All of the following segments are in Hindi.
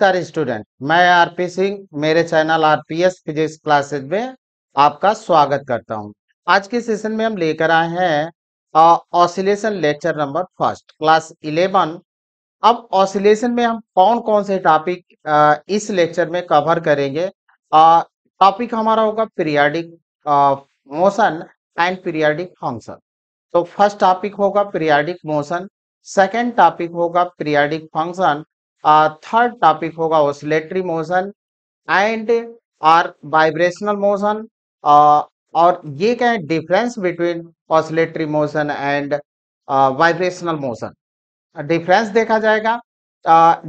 नमस्कार स्टूडेंट मैं आरपी सिंह मेरे चैनल आरपीएस फिजिक्स क्लासेस में आपका स्वागत करता हूं। आज के सेशन में हम लेकर आए हैं oscillation lecture number first class eleven अब ऑसिलेशन में हम कौन कौन से टॉपिक इस लेक्चर में कवर करेंगे टॉपिक हमारा होगा periodic motion and periodic function तो फर्स्ट टॉपिक होगा पीरियाडिक मोशन सेकेंड टॉपिक होगा पीरियाडिक फंक्शन थर्ड टॉपिक होगा oscillatory motion and or vibrational motion और ये क्या है difference between oscillatory motion and vibrational motion difference देखा जाएगा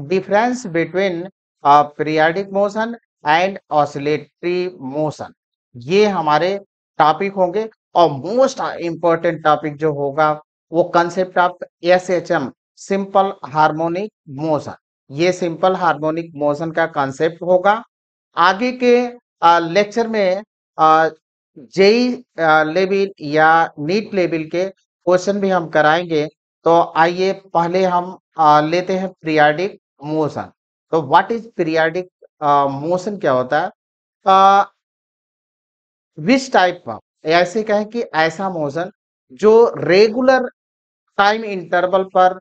difference between periodic motion and oscillatory motion ये हमारे टॉपिक होंगे और मोस्ट इंपॉर्टेंट टॉपिक जो होगा वो concept of S H M simple harmonic motion ये सिंपल हार्मोनिक मोशन का कॉन्सेप्ट होगा आगे के लेक्चर में जेई लेवल या नीट लेवल के क्वेश्चन भी हम कराएंगे तो आइए पहले हम लेते हैं पीरियाडिक मोशन तो व्हाट इज पीरियाडिक मोशन क्या होता है विच टाइप ऑफ ऐसे कहें कि ऐसा मोशन जो रेगुलर टाइम इंटरवल पर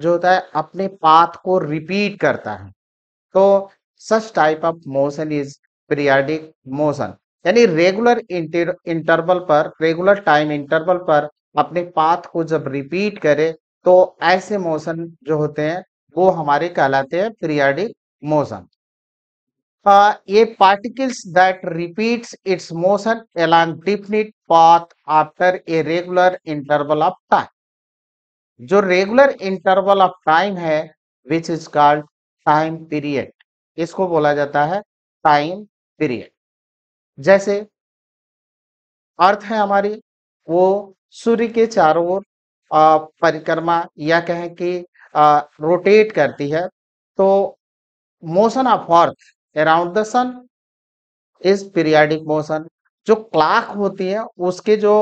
जो होता है अपने पाथ को रिपीट करता है तो such type of motion is periodic motion यानी रेगुलर इंटरवल पर रेगुलर टाइम इंटरवल पर अपने पाथ को जब रिपीट करे तो ऐसे मोशन जो होते हैं वो हमारे कहलाते हैं पीरियाडिक हाँ, मोशन ये particles that repeats its motion along definite path after a regular interval of time जो रेगुलर इंटरवल ऑफ टाइम है which is called time period इसको बोला जाता है टाइम पीरियड जैसे अर्थ है हमारी वो सूर्य के चारों ओर परिक्रमा या कहें कि रोटेट करती है तो motion of earth around the sun is periodic motion जो क्लाक होती है उसके जो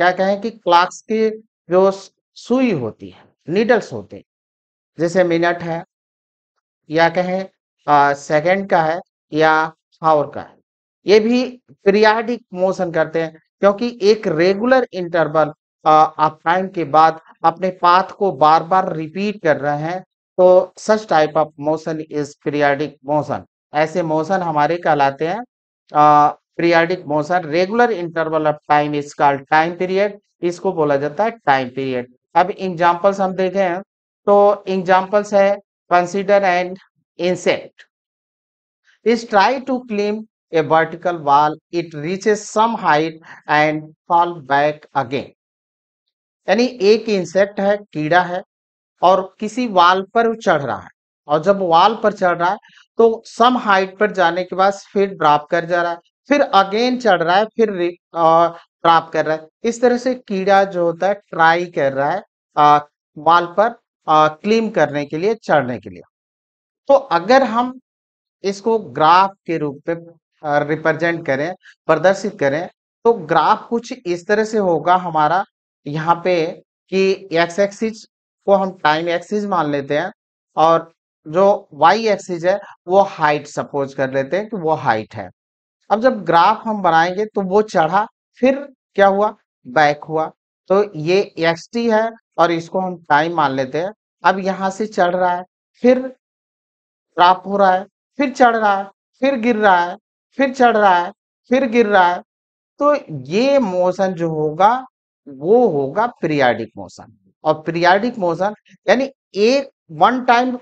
क्या कहें कि क्लाक्स की जो सुई होती है नीडल्स होते हैं जैसे मिनट है या कहें सेकंड का है या हावर का है ये भी पीरियाडिक मोशन करते हैं क्योंकि एक रेगुलर इंटरवल ऑफ टाइम के बाद अपने पाथ को बार बार रिपीट कर रहे हैं तो such type of motion is periodic motion ऐसे मोशन हमारे कहलाते हैं periodic motion regular interval of time is called time period इसको बोला जाता है टाइम पीरियड अब एग्जांपल्स हम देखे हैं तो एग्जांपल्स है consider an insect is try to climb a vertical wall it reaches some height and fall back again यानी एक इंसेक्ट है कीड़ा है और किसी वाल पर चढ़ रहा है और जब वाल पर चढ़ रहा है तो सम हाइट पर जाने के बाद फिर ड्रॉप कर जा रहा है फिर अगेन चढ़ रहा है फिर ट्राप कर रहा है इस तरह से कीड़ा जो होता है ट्राई कर रहा है आ, वाल पर आ, क्लीम करने के लिए चढ़ने के लिए तो अगर हम इसको ग्राफ के रूप में रिप्रेजेंट करें प्रदर्शित करें तो ग्राफ कुछ इस तरह से होगा हमारा यहाँ पे कि एक्स एक्सिस को हम टाइम एक्सिस मान लेते हैं और जो वाई एक्सिस है वो हाइट सपोज कर लेते हैं कि वो हाइट है अब जब ग्राफ हम बनाएंगे तो वो चढ़ा फिर क्या हुआ बैक हुआ तो ये एक्स टी है और इसको हम टाइम मान लेते हैं अब यहां से चढ़ रहा है फिर ड्राप हो रहा है फिर चढ़ रहा है फिर गिर रहा है फिर चढ़ रहा है फिर गिर रहा है तो ये मोशन जो होगा वो होगा पीरियाडिक मोशन और पीरियाडिक मोशन यानी एक वन टाइम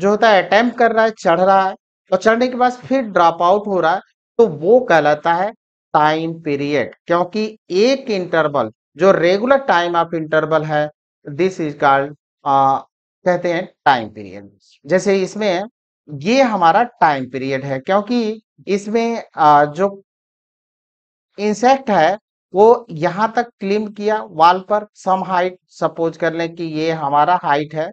जो होता है अटेम्प्ट कर रहा है चढ़ रहा है और चढ़ने के बाद फिर ड्रॉप आउट हो रहा है तो वो कहलाता है टाइम पीरियड क्योंकि एक इंटरवल जो रेगुलर टाइम ऑफ इंटरवल है दिस इज कॉल्ड कहते हैं टाइम पीरियड जैसे इसमें ये हमारा टाइम पीरियड है क्योंकि इसमें आ, जो इंसेक्ट है वो यहां तक क्लिम किया वाल पर सम हाइट सपोज कर लें कि ये हमारा हाइट है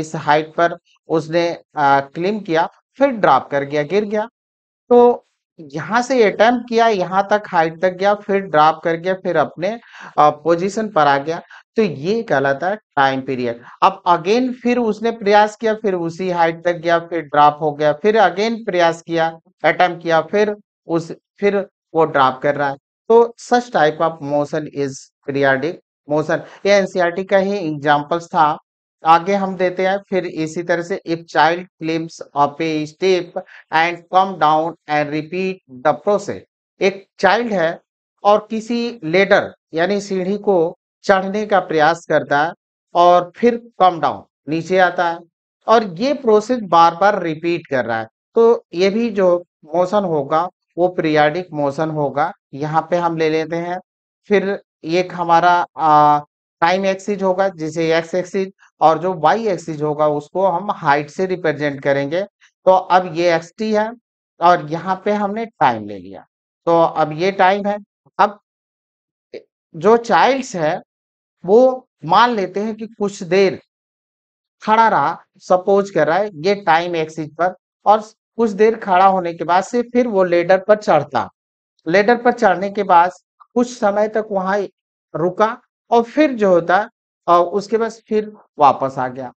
इस हाइट पर उसने क्लिम किया फिर ड्रॉप कर गया गिर गया तो यहां से अटेम्प्ट किया यहाँ तक हाइट तक गया फिर ड्रॉप कर गया फिर अपने पोजीशन पर आ गया तो ये कहलाता है टाइम पीरियड अब अगेन फिर उसने प्रयास किया फिर उसी हाइट तक गया फिर ड्रॉप हो गया फिर अगेन प्रयास किया अटेम्प्ट किया फिर उस फिर वो ड्रॉप कर रहा है तो such type of motion is periodic motion ये एनसीईआरटी e का ही एग्जाम्पल्स था आगे हम देते हैं फिर इसी तरह से if child climbs up a step and come down and repeat the process एक चाइल्ड है और किसी लेडर यानी सीढ़ी को चढ़ने का प्रयास करता है और फिर कम डाउन नीचे आता है और ये प्रोसेस बार बार रिपीट कर रहा है तो ये भी जो मोशन होगा वो पीरियाडिक मोशन होगा यहाँ पे हम ले लेते हैं फिर एक हमारा आ, टाइम एक्सिज होगा जिसे एक्स एक्सिज और जो वाई एक्सिज होगा उसको हम हाइट से रिप्रेजेंट करेंगे तो अब ये एक्स टी है और यहाँ पे हमने टाइम ले लिया तो अब ये टाइम है अब जो चाइल्ड्स है वो मान लेते हैं कि कुछ देर खड़ा रहा सपोज कर रहा है ये टाइम एक्सिज पर और कुछ देर खड़ा होने के बाद से फिर वो लेडर पर चढ़ता लेडर पर चढ़ने के बाद कुछ समय तक वहां रुका और फिर जो होता और उसके बाद फिर वापस आ गया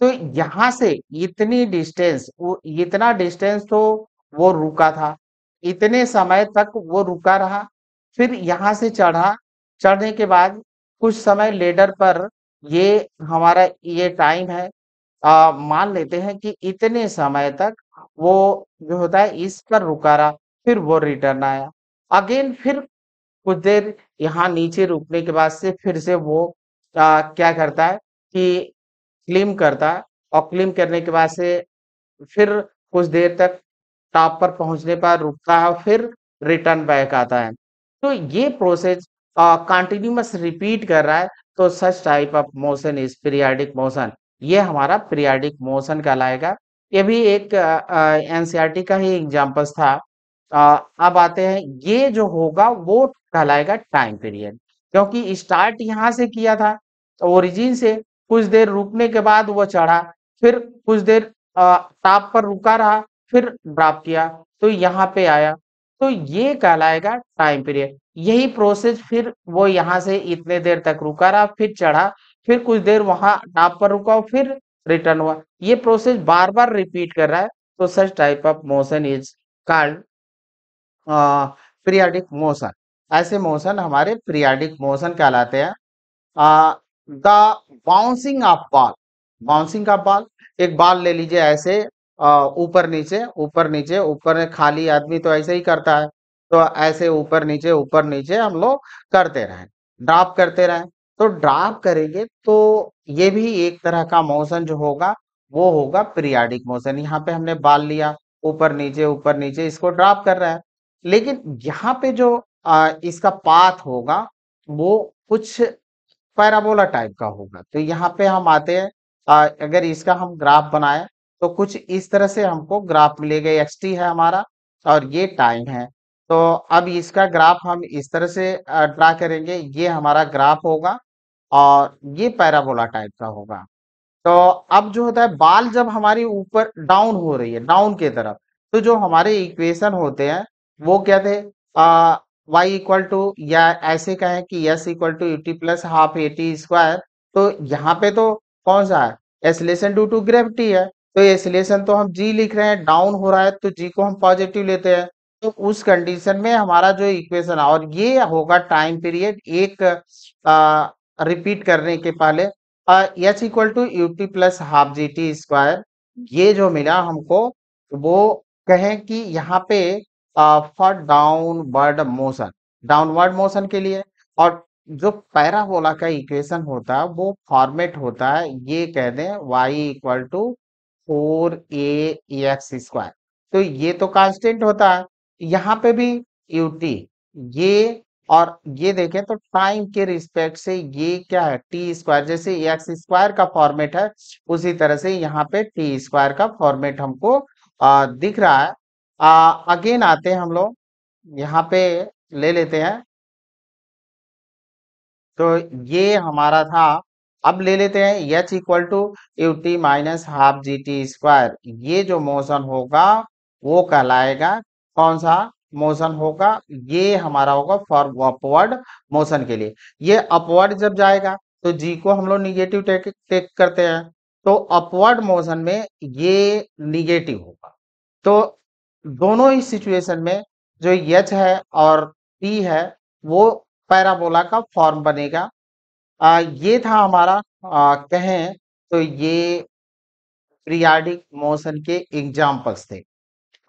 तो यहां से इतनी डिस्टेंस वो इतना डिस्टेंस तो वो रुका था इतने समय तक वो रुका रहा फिर यहां से चढ़ा चढ़ने के बाद कुछ समय लेडर पर ये हमारा ये टाइम है आ, मान लेते हैं कि इतने समय तक वो जो होता है इस पर रुका रहा फिर वो रिटर्न आया अगेन फिर कुछ देर यहाँ नीचे रुकने के बाद से फिर से वो आ, क्या करता है कि क्लीम करता है और क्लीम करने के बाद से फिर कुछ देर तक टॉप पर पहुंचने पर रुकता है और फिर रिटर्न बैक आता है तो ये प्रोसेस कंटिन्यूस रिपीट कर रहा है तो such type of motion is periodic motion ये हमारा पीरियाडिक मोशन कहलाएगा ये भी एक एनसीईआरटी का ही एग्जाम्पल्स था तो अब आते हैं ये जो होगा वो कहलाएगा टाइम पीरियड क्योंकि स्टार्ट यहाँ से किया था ओरिजिन तो से कुछ देर रुकने के बाद वह चढ़ा फिर कुछ देर टाप पर रुका रहा फिर ड्राप किया तो यहाँ पे आया तो ये कहलाएगा टाइम पीरियड यही प्रोसेस फिर वो यहाँ से इतने देर तक रुका रहा फिर चढ़ा फिर कुछ देर वहां टाप पर रुका फिर रिटर्न हुआ ये प्रोसेस बार बार रिपीट कर रहा है तो such type of motion is called periodic motion ऐसे मोशन हमारे पीरियाडिक मोशन कहलाते हैं the bouncing of ball bouncing of ball एक बॉल ले लीजिए ऐसे ऊपर नीचे ऊपर नीचे ऊपर खाली आदमी तो ऐसे ही करता है तो ऐसे ऊपर नीचे ऊपर नीचे हम लोग करते रहे ड्रॉप करते रहे तो ड्रॉप करेंगे तो ये भी एक तरह का मोशन जो होगा वो होगा पीरियाडिक मोशन यहाँ पे हमने बाल लिया ऊपर नीचे ऊपर नीचे इसको ड्रॉप कर रहा है लेकिन यहाँ पे जो आ, इसका पाथ होगा वो कुछ पैराबोला टाइप का होगा तो यहाँ पे हम आते हैं आ, अगर इसका हम ग्राफ बनाए तो कुछ इस तरह से हमको ग्राफ मिलेगा एक्स टी है हमारा और ये टाइम है तो अब इसका ग्राफ हम इस तरह से ड्रा करेंगे ये हमारा ग्राफ होगा और ये पैराबोला टाइप का होगा तो अब जो होता है बाल जब हमारी ऊपर डाउन हो रही है डाउन की तरफ तो जो हमारे इक्वेशन होते हैं वो क्या थे वाई इक्वल टू या ऐसे कहें कि S equal to U T plus half A T square तो यहाँ पे तो कौन सा है एसलेशन डू टू ग्रेविटी है तो एसलेशन तो हम जी लिख रहे हैं डाउन हो रहा है तो जी को हम पॉजिटिव लेते हैं तो उस कंडीशन में हमारा जो इक्वेशन है और ये होगा टाइम पीरियड एक आ, रिपीट करने के पहले H equal to you T plus half G T square ये जो मिला हमको वो कहें कि यहाँ पे for downward motion downward motion के लिए और जो पैराबोला का इक्वेशन होता है वो फॉर्मेट होता है ये कह दें y equal to four a x square तो ये तो कांस्टेंट होता है यहाँ पे भी यूटी ये और ये देखें तो टाइम के रिस्पेक्ट से ये क्या है टी स्क्वायर जैसे एक्स स्क्वायर का फॉर्मेट है उसी तरह से यहाँ पे टी स्क्वायर का फॉर्मेट हमको दिख रहा है अगेन आते हैं हम लोग यहाँ पे ले लेते हैं तो ये हमारा था अब ले लेते हैं h equal to you t minus half G T square ये जो मोशन होगा वो कहलाएगा कौन सा मोशन होगा ये हमारा होगा फॉर अपवर्ड मोशन के लिए ये अपवर्ड जब जाएगा तो जी को हम लोग निगेटिव टेक टेक करते हैं तो अपवर्ड मोशन में ये निगेटिव होगा तो दोनों ही सिचुएशन में जो यच है और पी है वो पैराबोला का फॉर्म बनेगा आ, ये था हमारा आ, कहें तो ये प्रियाडिक मोशन के एग्जाम्पल्स थे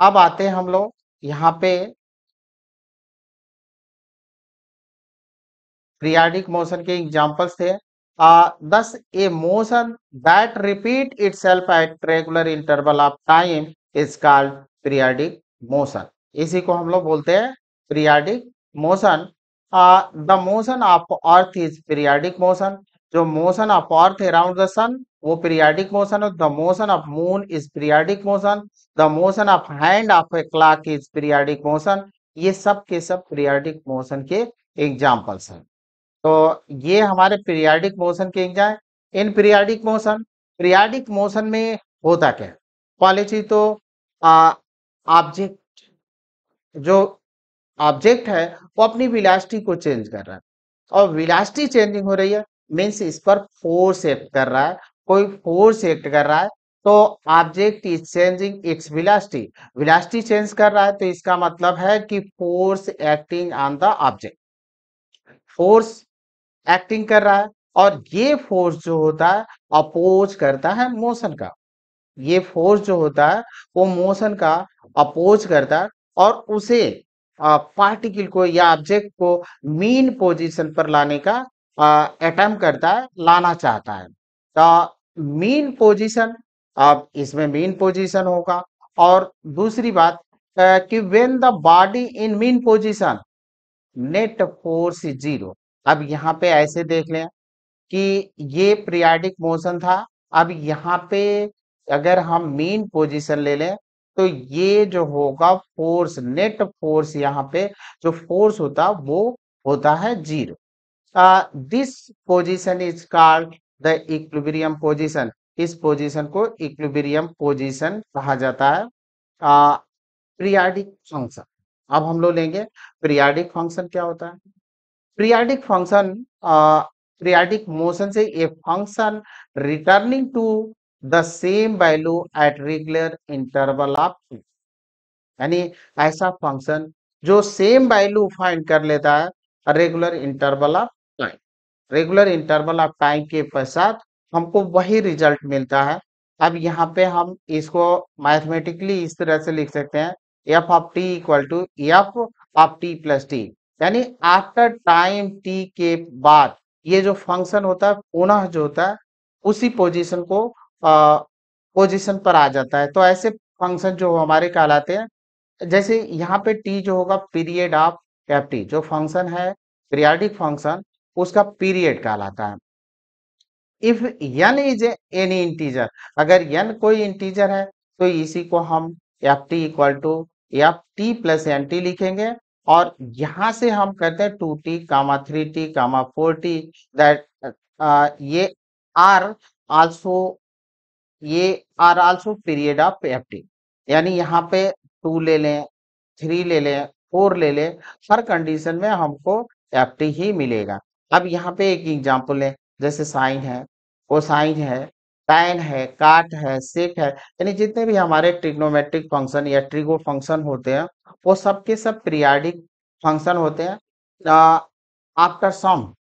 अब आते हैं हम लोग यहाँ पे प्रियाडिक मोशन के एग्जाम्पल्स थे thus a motion that repeat itself at regular interval of time is called periodic motion इसी को हम लोग बोलते हैं periodic motion the motion of earth is periodic motion जो motion of earth around the sun वो पीरियाडिक मोशन है the motion of moon is periodic motion the motion of hand of a clock is periodic motion ये सब के सब पीरियाडिक मोशन के एग्जाम्पल्स हैं तो ये हमारे पीरियाडिक मोशन के exam in periodic motion periodic motion में होता क्या है पहली चीज तो आ, ऑब्जेक्ट जो ऑब्जेक्ट है वो अपनी विलासिटी को चेंज कर रहा है और विलासिटी चेंजिंग हो रही है मीन्स इस पर फोर्स एक्ट कर रहा है कोई फोर्स एक्ट कर रहा है तो object is changing its velocity velocity change कर रहा है तो इसका मतलब है कि force acting on the object force acting कर रहा है और ये फोर्स जो होता है अपोज करता है मोशन का ये फोर्स जो होता है वो मोशन का अपोज करता है और उसे पार्टिकल को या ऑब्जेक्ट को मीन पोजीशन पर लाने का अटेम्प करता है लाना चाहता है तो मीन पोजीशन अब इसमें मीन पोजीशन होगा और दूसरी बात कि when the body in mean position net force zero अब यहाँ पे ऐसे देख लें कि ये प्रियाडिक मोशन था अब यहाँ पे अगर हम मेन पोजीशन ले लें तो ये जो होगा फोर्स नेट फोर्स यहाँ पे जो फोर्स होता वो होता है zero this position is called the equilibrium position इस पोजीशन को इक्विबरियम पोजीशन कहा जाता है पीरियाडिक uh, फंक्शन अब हम लोग लेंगे पीरियाडिक फंक्शन क्या होता है पीरियाडिक फंक्शन पीरियाडिक मोशन से a function returning to the same value at regular interval of two यानी ऐसा फंक्शन जो सेम वैल्यू फाइंड कर लेता है regular interval of time regular interval of time के पश्चात हमको वही रिजल्ट मिलता है अब यहाँ पे हम इसको मैथमेटिकली इस तरह से लिख सकते हैं f of t equal to f of t plus t यानी आफ्टर टाइम टी के बाद ये जो फंक्शन होता है पुनः जो होता है उसी पोजीशन को पोजीशन पर आ जाता है तो ऐसे फंक्शन जो हमारे कहलाते हैं जैसे यहाँ पे टी जो होगा पीरियड ऑफ एफ टी जो फंक्शन है पीरियाडिक फंक्शन उसका पीरियड कहलाता है if n is any integer अगर यन कोई इंटीजर है तो इसी को हम f t equal to f t plus n t लिखेंगे और यहां से हम करते हैं two t comma three t comma four t that ये आर आल्सो ये are also period of f यानी यहाँ पे टू ले लें थ्री ले लें फोर ले लें हर कंडीशन में हमको एफ ही मिलेगा अब यहाँ पे एक एग्जाम्पल लें जैसे साइन है कोसाइन है टाइन है काट है सेक है यानी जितने भी हमारे ट्रिग्नोमेट्रिक फंक्शन या ट्रिगो फंक्शन होते हैं वो सबके सब पीरियाडिक फंक्शन होते हैं after some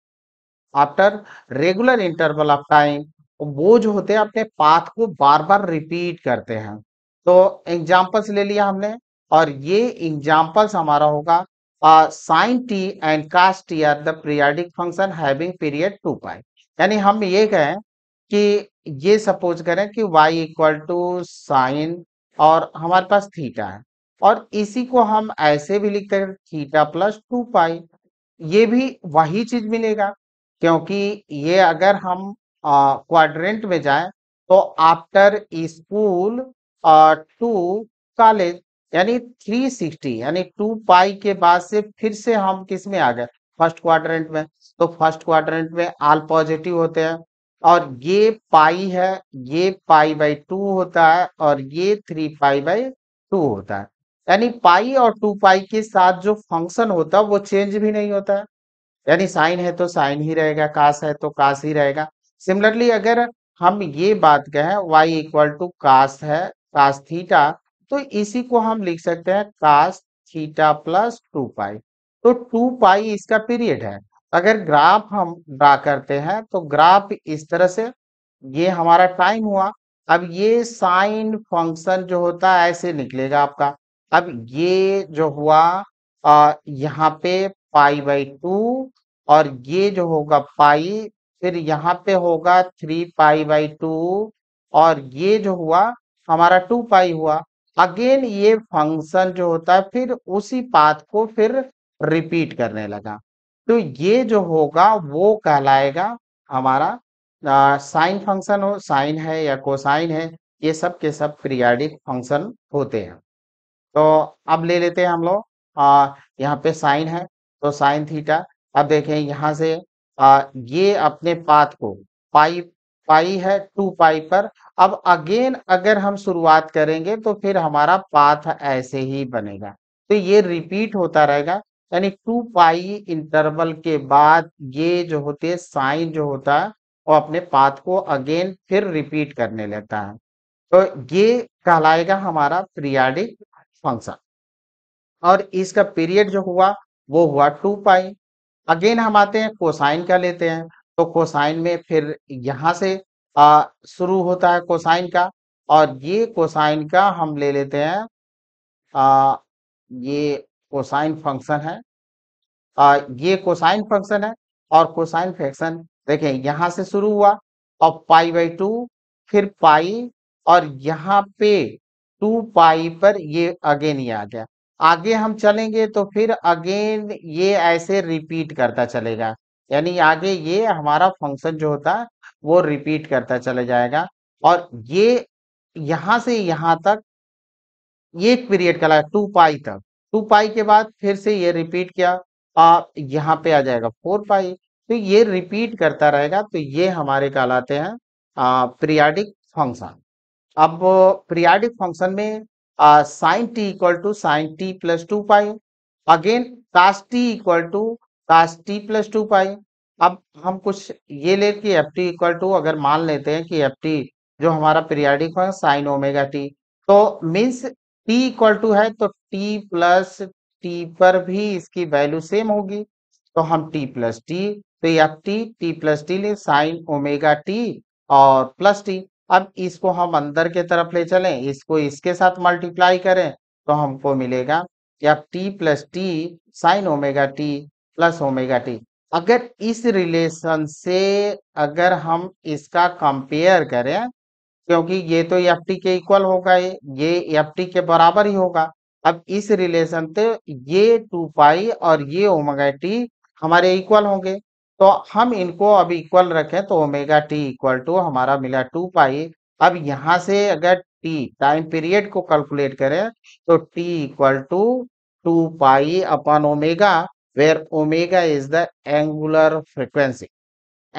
after regular interval of time तो वो जो होते हैं अपने पाथ को बार बार रिपीट करते हैं तो एग्जाम्पल्स ले लिया हमने और ये एग्जाम्पल्स हमारा होगा sine t and cos t are the periodic function having period two pi यानी हम ये कहें कि ये सपोज करें कि y इक्वल टू साइन और हमारे पास थीटा है और इसी को हम ऐसे भी लिखते हैं थीटा प्लस टू पाई ये भी वही चीज मिलेगा क्योंकि ये अगर हम क्वाड्रेंट में जाए तो आफ्टर स्कूल टू कॉलेज यानी थ्री सिक्सटी यानी टू पाई के बाद से फिर से हम किस में आ गए फर्स्ट क्वाड्रेंट में तो फर्स्ट क्वाड्रेंट में आल पॉजिटिव होते हैं और ये पाई है ये पाई बाई टू होता है और ये थ्री पाई बाई टू होता है यानी पाई और टू पाई के साथ जो फंक्शन होता है वो चेंज भी नहीं होता है यानी साइन है तो साइन ही रहेगा कास है तो कास ही रहेगा सिमिलरली अगर हम ये बात कहें वाई इक्वल टू कास है कास थीटा तो इसी को हम लिख सकते हैं cos theta plus two pi तो टू पाई इसका पीरियड है अगर ग्राफ हम ड्रा करते हैं तो ग्राफ इस तरह से ये हमारा टाइम हुआ अब ये साइन फंक्शन जो होता है ऐसे निकलेगा आपका अब ये जो हुआ यहाँ पे पाई बाई टू और ये जो होगा पाई फिर यहाँ पे होगा थ्री पाई बाई टू और ये जो हुआ हमारा टू पाई हुआ अगेन ये फंक्शन जो होता है फिर उसी पाथ को फिर रिपीट करने लगा तो ये जो होगा वो कहलाएगा हमारा साइन फंक्शन हो साइन है या कोसाइन है ये सब के सब पीरियाडिक फंक्शन होते हैं तो अब ले लेते हैं हम लोग यहाँ पे साइन है तो साइन थीटा अब देखें यहाँ से आ, ये अपने पाथ को पाई पाई है टू पाई पर अब अगेन अगर हम शुरुआत करेंगे तो फिर हमारा पाथ ऐसे ही बनेगा तो ये रिपीट होता रहेगा यानी टू पाई इंटरवल के बाद ये जो होते साइन जो होता है वो अपने पाथ को अगेन फिर रिपीट करने लेता है तो ये कहलाएगा हमारा पीरियाडिक फंक्शन और इसका पीरियड जो हुआ वो हुआ टू पाई अगेन हम आते हैं कोसाइन का लेते हैं तो कोसाइन में फिर यहाँ से शुरू होता है कोसाइन का और ये कोसाइन का हम ले लेते हैं आ, ये कोसाइन फंक्शन है आ, ये कोसाइन फंक्शन है और कोसाइन फंक्शन देखें यहाँ से शुरू हुआ और पाई बाई टू फिर पाई और यहाँ पे टू पाई पर ये अगेन ही आ गया आगे हम चलेंगे तो फिर अगेन ये ऐसे रिपीट करता चलेगा यानी आगे ये हमारा फंक्शन जो होता है वो रिपीट करता चला जाएगा और ये यहां से यहां तक ये पीरियड कहलाएगा टू पाई तक टू पाई के बाद फिर से ये रिपीट किया आ, यहाँ पे आ जाएगा फोर पाई तो ये रिपीट करता रहेगा तो ये हमारे कहलाते हैं प्रियाडिक फंक्शन अब प्रियाडिक फंक्शन में sine t equal to sine t plus two pi again cos t equal to cos t plus two pi अब हम कुछ ये ले कि एफ टी इक्वल टू अगर मान लेते हैं कि एफ टी जो हमारा पीरियाडिक है साइन ओमेगा टी तो मीन्स टी इक्वल टू है तो टी प्लस टी पर भी इसकी वैल्यू सेम होगी तो हम टी प्लस टी तो f t t plus t ले साइन ओमेगा टी और प्लस टी अब इसको हम अंदर के तरफ ले चलें इसको इसके साथ मल्टीप्लाई करें तो हमको मिलेगा या t plus t sine omega t plus omega t अगर इस रिलेशन से अगर हम इसका कंपेयर करें क्योंकि ये तो एफ टी के इक्वल होगा ये एफ टी के बराबर ही होगा अब इस रिलेशन से ये टू पाई और ये ओमेगा टी हमारे इक्वल होंगे तो हम इनको अब इक्वल रखें तो ओमेगा टी इक्वल टू हमारा मिला टू पाई अब यहां से अगर टी टाइम पीरियड को कैलकुलेट करें तो t equal to two pi upon omega where omega is the angular frequency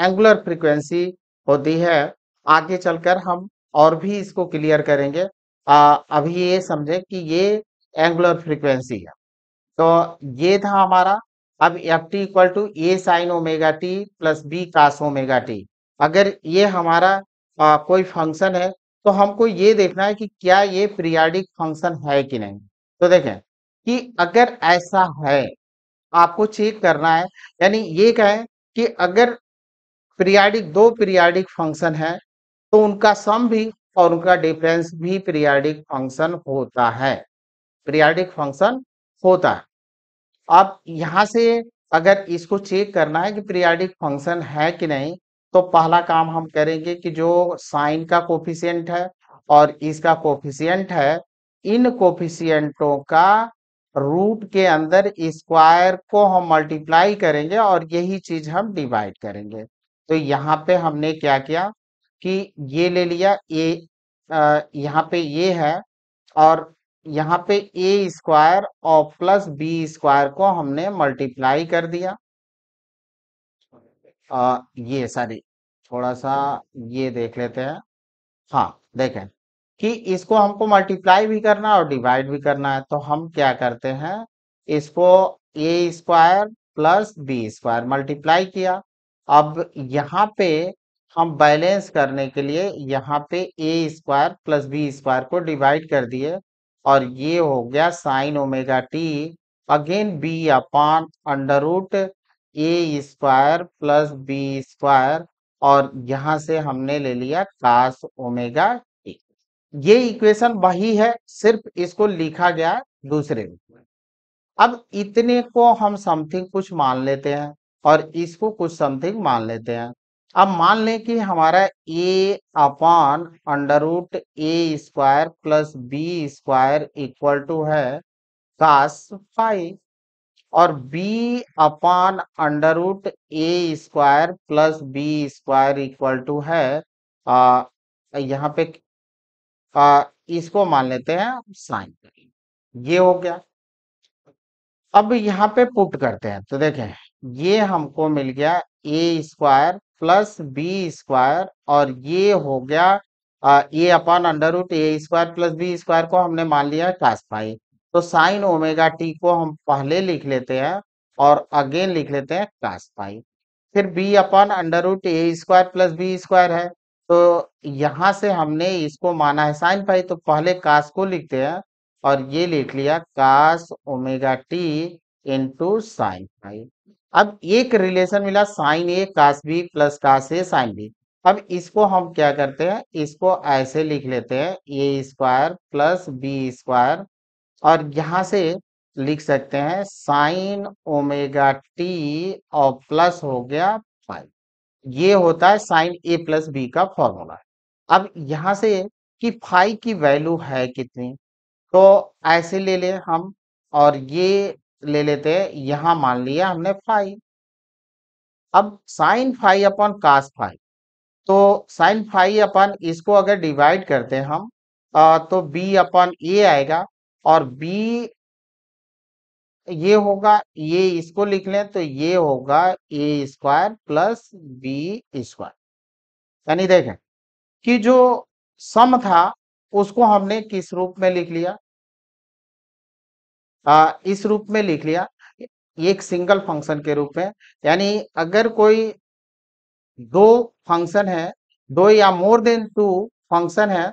angular frequency होती है आगे चलकर हम और भी इसको क्लियर करेंगे आ, अभी ये समझे कि ये एंगुलर फ्रिक्वेंसी है तो ये था हमारा अब f t equal to a sine omega t plus b cos omega t अगर ये हमारा आ, कोई फंक्शन है तो हमको ये देखना है कि क्या ये प्रियाडिक फंक्शन है कि नहीं तो देखें कि अगर ऐसा है आपको चेक करना है यानी ये कहें कि अगर प्रियाडिक दो पीरियाडिक फंक्शन है तो उनका सम भी और उनका डिफरेंस भी प्रियाडिक फंक्शन होता है प्रियाडिक फंक्शन होता है अब यहाँ से अगर इसको चेक करना है कि पीरियाडिक फंक्शन है कि नहीं तो पहला काम हम करेंगे कि जो साइन का कोफिशियंट है और इसका कोफिशियंट है इन कोफिशियंटों का रूट के अंदर स्क्वायर को हम मल्टीप्लाई करेंगे और यही चीज हम डिवाइड करेंगे तो यहाँ पे हमने क्या किया कि ये ले लिया ये यहाँ पे ये है और यहाँ पे ए स्क्वायर और प्लस बी स्क्वायर को हमने मल्टीप्लाई कर दिया आ, ये सॉरी थोड़ा सा ये देख लेते हैं हाँ देखें कि इसको हमको मल्टीप्लाई भी करना है और डिवाइड भी करना है तो हम क्या करते हैं इसको a square plus b square multiply किया अब यहाँ पे हम बैलेंस करने के लिए यहाँ पे a square plus b square को डिवाइड कर दिए और ये हो गया sine omega t again b upon under root a square plus b square और यहां से हमने ले लिया कास ओमेगा टी ये इक्वेशन वही है सिर्फ इसको लिखा गया दूसरे रूप में अब इतने को हम समथिंग कुछ मान लेते हैं और इसको कुछ समथिंग मान लेते हैं अब मान लें कि हमारा a upon under root a square plus b square equal to है कास फाइव और b upon under root a square plus b square equal to है आ, यहाँ पे आ, इसको मान लेते हैं साइन ये हो गया अब यहाँ पे पुट करते हैं तो देखें ये हमको मिल गया a square plus b square और ये हो गया a upon under root a square plus b square को हमने मान लिया क्लासिफाई तो साइन ओमेगा टी को हम पहले लिख लेते हैं और अगेन लिख लेते हैं क्लासिफाई फिर b upon under root a square plus b square है तो यहां से हमने इसको माना है साइन पाई तो पहले कास को लिखते हैं और ये लिख लिया cos omega t into sine pi अब एक रिलेशन मिला sine a cos b plus cos a sine b अब इसको हम क्या करते हैं इसको ऐसे लिख लेते हैं a square plus b square और यहां से लिख सकते हैं साइन ओमेगा टी और प्लस हो गया फाइव ये होता है साइन ए प्लस बी का फॉर्मूला अब यहां से कि फाइव की वैल्यू है कितनी तो ऐसे ले ले हम और ये ले लेते हैं यहां मान लिया हमने फाइव अब sine five upon cos five तो साइन फाइव अपन इसको अगर डिवाइड करते हैं हम आ, तो बी अपन ए आएगा और बी ये होगा ये इसको लिख लें तो ये होगा a square plus b square यानी देखें कि जो सम था उसको हमने किस रूप में लिख लिया आ, इस रूप में लिख लिया एक सिंगल फंक्शन के रूप में यानी अगर कोई दो फंक्शन है दो या मोर देन टू फंक्शन है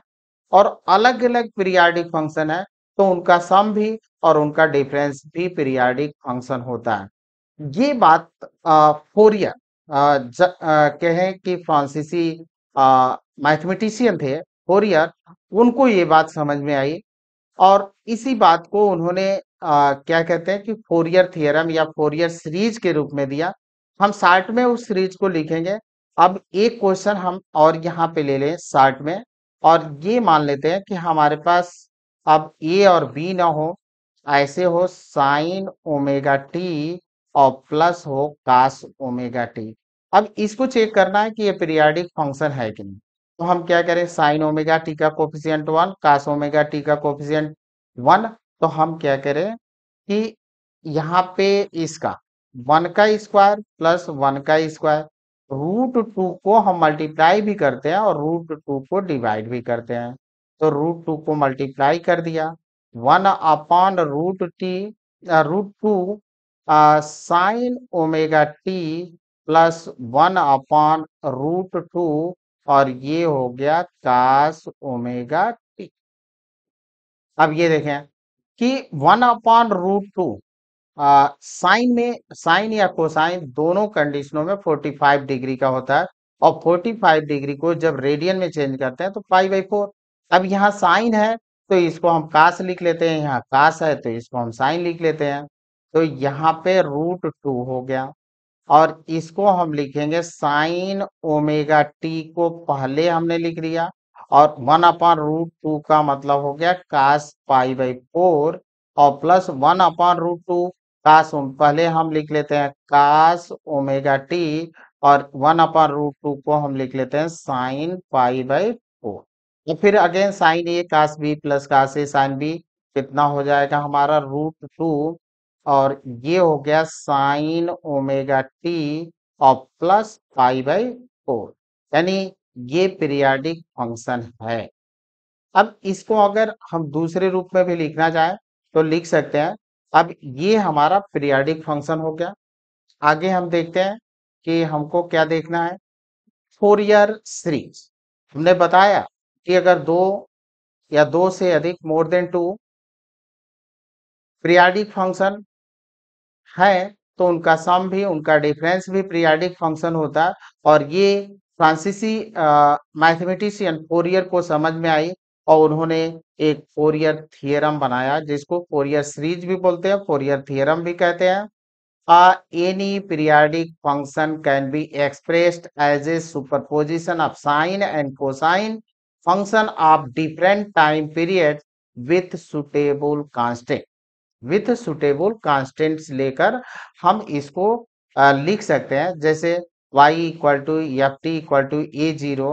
और अलग अलग पीरियाडिक फंक्शन है तो उनका सम भी और उनका डिफरेंस भी पीरियाडिक फंक्शन होता है ये बात फोरियर कहें कि फ्रांसीसी मैथमेटिशियन थे फोरियर उनको ये बात समझ में आई और इसी बात को उन्होंने आ, क्या कहते हैं कि फोरियर थियरम या फोरियर सीरीज के रूप में दिया हम साठ में उस सीरीज को लिखेंगे अब एक क्वेश्चन हम और यहाँ पे ले लें साठ में और ये मान लेते हैं कि हमारे पास अब ए और बी ना हो ऐसे हो साइन ओमेगा टी और प्लस हो कास ओमेगा टी अब इसको चेक करना है कि ये पीरियाडिक फंक्शन है कि नहीं तो हम क्या करें साइन ओमेगा टी का coefficient one cos omega t का कोफिशियंट वन तो हम क्या करें कि यहाँ पे इसका वन का स्क्वायर प्लस वन का स्क्वायर रूट टू को हम मल्टीप्लाई भी करते हैं और रूट टू को डिवाइड भी करते हैं तो रूट टू को मल्टीप्लाई कर दिया one upon root t root two sine omega t plus one upon root two और ये हो गया कास ओमेगा टी अब ये देखें कि one upon root two sine में साइन या कोसाइन दोनों कंडीशनों में 45 डिग्री का होता है और 45 डिग्री को जब रेडियन में चेंज करते हैं तो फाइव बाई फोर अब यहाँ साइन है तो इसको हम कास लिख लेते हैं यहाँ कास है तो इसको हम साइन लिख लेते हैं तो यहाँ पे रूट टू हो गया और इसको हम लिखेंगे साइन ओमेगा टी को पहले हमने लिख दिया और वन अपॉन रूट टू का मतलब हो गया कास पाई बाई फोर और plus one upon root two cos पहले हम लिख लेते हैं कास ओमेगा टी और वन अपॉन रूट टू को हम लिख लेते हैं साइन पाई बाई फोर तो फिर again sine a cos b plus cos a sine b कितना हो जाएगा हमारा रूट टू और ये हो गया साइन ओमेगा टी और प्लस पाई बाई फोर यानी ये पीरियाडिक फंक्शन है अब इसको अगर हम दूसरे रूप में भी लिखना चाहे तो लिख सकते हैं अब ये हमारा पीरियाडिक फंक्शन हो गया आगे हम देखते हैं कि हमको क्या देखना है फोरियर सीरीज हमने बताया कि अगर दो या दो से अधिक more than two periodic function है तो उनका सम भी उनका डिफरेंस भी पीरियाडिक फंक्शन होता है और ये फ्रांसीसी मैथमेटिशियन फोर को समझ में आई और उन्होंने एक फोर ईयर थियरम बनाया जिसको फोर सीरीज भी बोलते हैं फोर थियरम भी कहते हैं any periodic function can be expressed as a superposition of sine and cosine function of different time period with suitable constant with suitable constants लेकर हम इसको लिख सकते हैं जैसे y equal to f t equal to a zero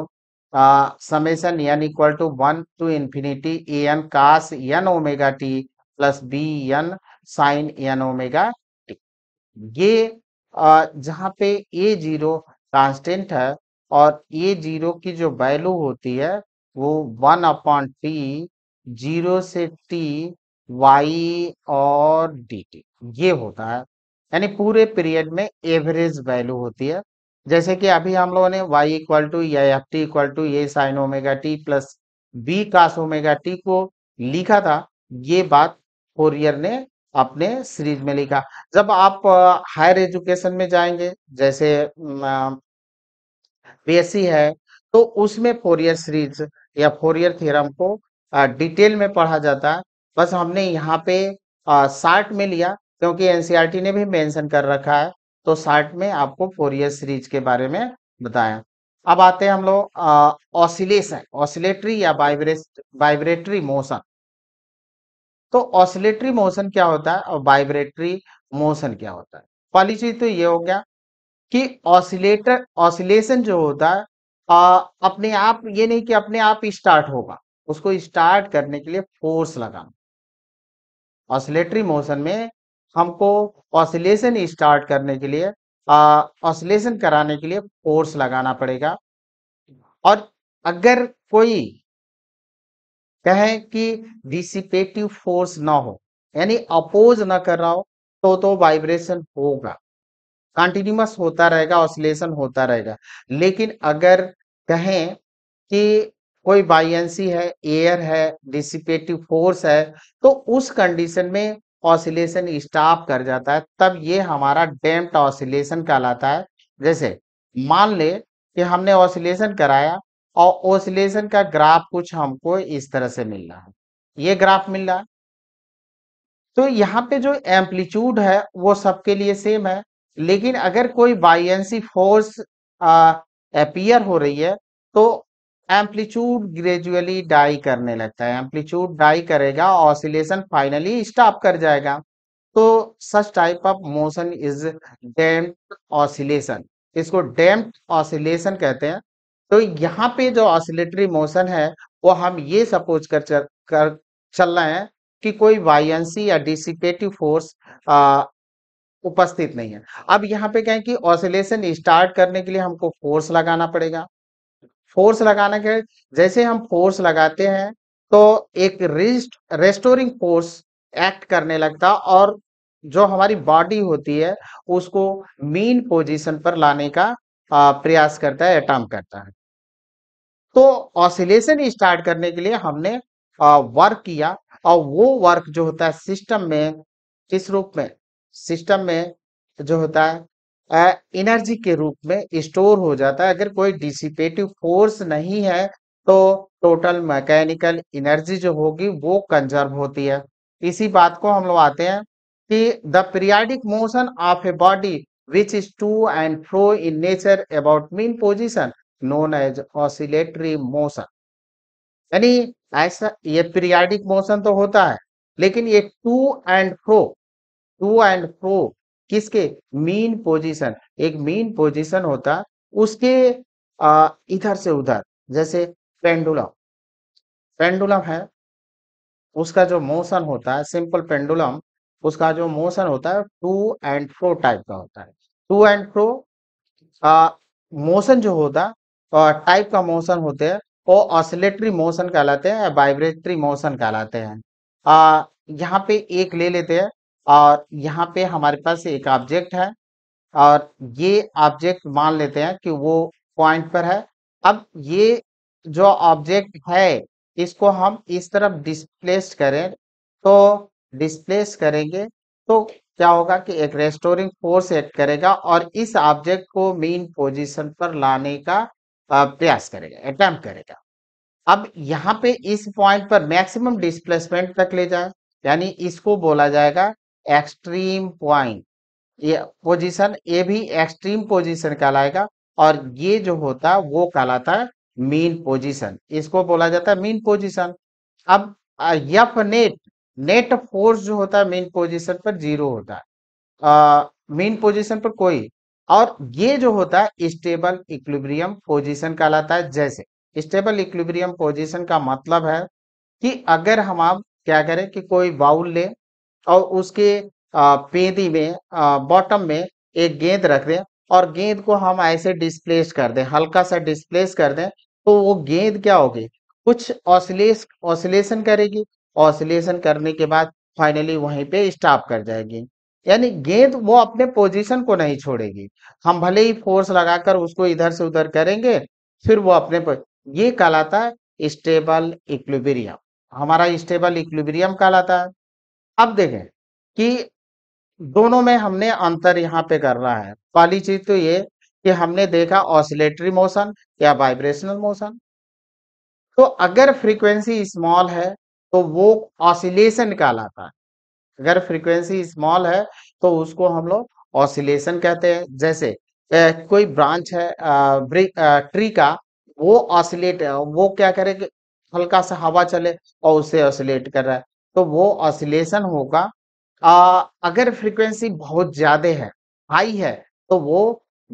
summation n equal to one to infinity a n cos n omega t plus b n sine n omega t ये uh, जहाँ पे ए जीरो कांस्टेंट है और ए जीरो की जो वैल्यू होती है वो वन अपॉन टी जीरो से टी वाई और डी टी ये होता है यानी पूरे पीरियड में एवरेज वैल्यू होती है जैसे कि अभी हम लोगों ने y इक्वल टू या एफ टी इक्वल टू ये sine omega t plus b cos omega t को लिखा था ये बात फोरियर ने अपने सीरीज में लिखा जब आप हायर एजुकेशन में जाएंगे जैसे बीएससी है तो उसमें फोरियर सीरीज या फोरियर थ्योरम को डिटेल में पढ़ा जाता है बस हमने यहाँ पे शार्ट में लिया क्योंकि एनसीईआरटी e ने भी मेंशन कर रखा है तो साठ में आपको फोरियर सीरीज के बारे में बताया अब आते हैं हम लोग ऑसिलेशन ऑसिलेटरी या वाइब्रेट वाइब्रेटरी मोशन तो ऑसिलेटरी मोशन क्या होता है और वाइब्रेटरी मोशन क्या होता है पहली चीज तो ये हो गया कि ऑसिलेटर ऑसिलेशन जो होता है आ, अपने आप ये नहीं कि अपने आप स्टार्ट होगा उसको स्टार्ट करने के लिए फोर्स लगाना ऑसिलेटरी मोशन में हमको ऑसिलेशन स्टार्ट करने के लिए ऑसिलेशन कराने के लिए फोर्स लगाना पड़ेगा और अगर कोई कहें कि डिसिपेटिव फोर्स ना हो यानी अपोज ना कर रहा हो तो तो वाइब्रेशन होगा कंटिन्यूस होता रहेगा ऑसिलेशन होता रहेगा लेकिन अगर कहें कि कोई बायसी है एयर है डिसिपेटिव फोर्स है तो उस कंडीशन में ऑसिलेशन स्टॉप कर जाता है तब ये हमारा डैम्प्ड ऑसिलेशन कहलाता है जैसे मान ले कि हमने ऑसिलेशन कराया और ऑसिलेशन का ग्राफ कुछ हमको इस तरह से मिल रहा है ये ग्राफ मिल रहा है तो यहाँ पे जो एम्पलीट्यूड है वो सबके लिए सेम है लेकिन अगर कोई बायसी फोर्स अपियर हो रही है तो एम्पलीट्यूड ग्रेजुअली डाई करने लगता है एम्पलीट्यूड डाई करेगा ऑसिलेशन फाइनली स्टॉप कर जाएगा तो such type of motion is damped oscillation इसको डैम्प्ड ऑसिलेशन कहते हैं तो यहाँ पे जो ऑसिलेटरी मोशन है वो हम ये सपोज कर चल कर चल रहे हैं कि कोई वायंसी या डिसिपेटिव फोर्स उपस्थित नहीं है अब यहाँ पे कहें कि ऑसिलेशन स्टार्ट करने के लिए हमको फोर्स लगाना पड़ेगा फोर्स लगाने के जैसे हम फोर्स लगाते हैं तो एक रिस्ट रेस्टोरिंग फोर्स एक्ट करने लगता और जो हमारी बॉडी होती है उसको मीन पोजीशन पर लाने का प्रयास करता है अटैम्प करता है तो ऑसिलेशन स्टार्ट करने के लिए हमने वर्क किया और वो वर्क जो होता है सिस्टम में किस रूप में सिस्टम में जो होता है एनर्जी के रूप में स्टोर हो जाता है अगर कोई डिसिपेटिव फोर्स नहीं है तो टोटल मैकेनिकल एनर्जी जो होगी वो कंजर्व होती है इसी बात को हम लोग आते हैं कि the periodic motion of a body which is to and fro in nature about mean position known as oscillatory motion यानी ऐसा ये पीरियाडिक मोशन तो होता है लेकिन ये to and fro to and fro किसके मीन पोजीशन एक मीन पोजीशन होता उसके आ, इधर से उधर जैसे पेंडुलम पेंडुलम है उसका जो मोशन होता है सिंपल पेंडुलम उसका जो मोशन होता है टू एंड फ्रो टाइप का होता है टू एंड फ्रो मोशन जो होता टाइप का मोशन होते हैं वो ऑसिलेटरी मोशन कहलाते हैं वाइब्रेटरी मोशन कहलाते हैं यहाँ पे एक ले लेते हैं और यहाँ पे हमारे पास एक ऑब्जेक्ट है और ये ऑब्जेक्ट मान लेते हैं कि वो पॉइंट पर है अब ये जो ऑब्जेक्ट है इसको हम इस तरफ डिस्प्लेस करें तो डिस्प्लेस करेंगे तो क्या होगा कि एक रेस्टोरिंग फोर्स एक्ट करेगा और इस ऑब्जेक्ट को मेन पोजीशन पर लाने का प्रयास करेगा अटैम्प करेगा अब यहाँ पे इस पॉइंट पर मैक्सिमम डिस्प्लेसमेंट तक ले जाए यानी इसको बोला जाएगा एक्सट्रीम पॉइंट ये पोजीशन ये भी एक्सट्रीम पोजीशन कहलाएगा और ये जो होता है वो कहलाता है मीन पोजीशन इसको बोला जाता है मीन पोजीशन अब यफ नेट नेट फोर्स जो होता है मीन पोजीशन पर जीरो होता है मीन पोजीशन पर कोई और ये जो होता है स्टेबल इक्विब्रियम पोजीशन कहलाता है जैसे स्टेबल इक्विब्रियम पोजीशन का मतलब है कि अगर हम आप क्या करें कि कोई बाउल ले और उसके पेदी में बॉटम में एक गेंद रख दें और गेंद को हम ऐसे डिस्प्लेस कर दें हल्का सा डिस्प्लेस कर दें तो वो गेंद क्या होगी कुछ ऑसिलेस ऑसिलेशन करेगी ऑसिलेशन करने के बाद फाइनली वहीं पे स्टॉप कर जाएगी यानी गेंद वो अपने पोजीशन को नहीं छोड़ेगी हम भले ही फोर्स लगाकर उसको इधर से उधर करेंगे फिर वो अपने ये कहलाता है स्टेबल इक्लिबेरियम हमारा स्टेबल इक्लिबेरियम कहलाता है अब देखें कि दोनों में हमने अंतर यहाँ पे करना है पहली चीज तो ये कि हमने देखा ऑसिलेटरी मोशन या वाइब्रेशनल मोशन तो अगर फ्रीक्वेंसी स्मॉल है तो वो ऑसिलेशन कहलाता है अगर फ्रीक्वेंसी स्मॉल है तो उसको हम लोग ऑसिलेशन कहते हैं जैसे ए, कोई ब्रांच है आ, आ, ट्री का वो ऑसिलेट वो क्या करे हल्का सा हवा चले और उससे ऑसिलेट कर रहा है तो वो ऑसिलेशन होगा आ, अगर फ्रीक्वेंसी बहुत ज्यादा है हाई है तो वो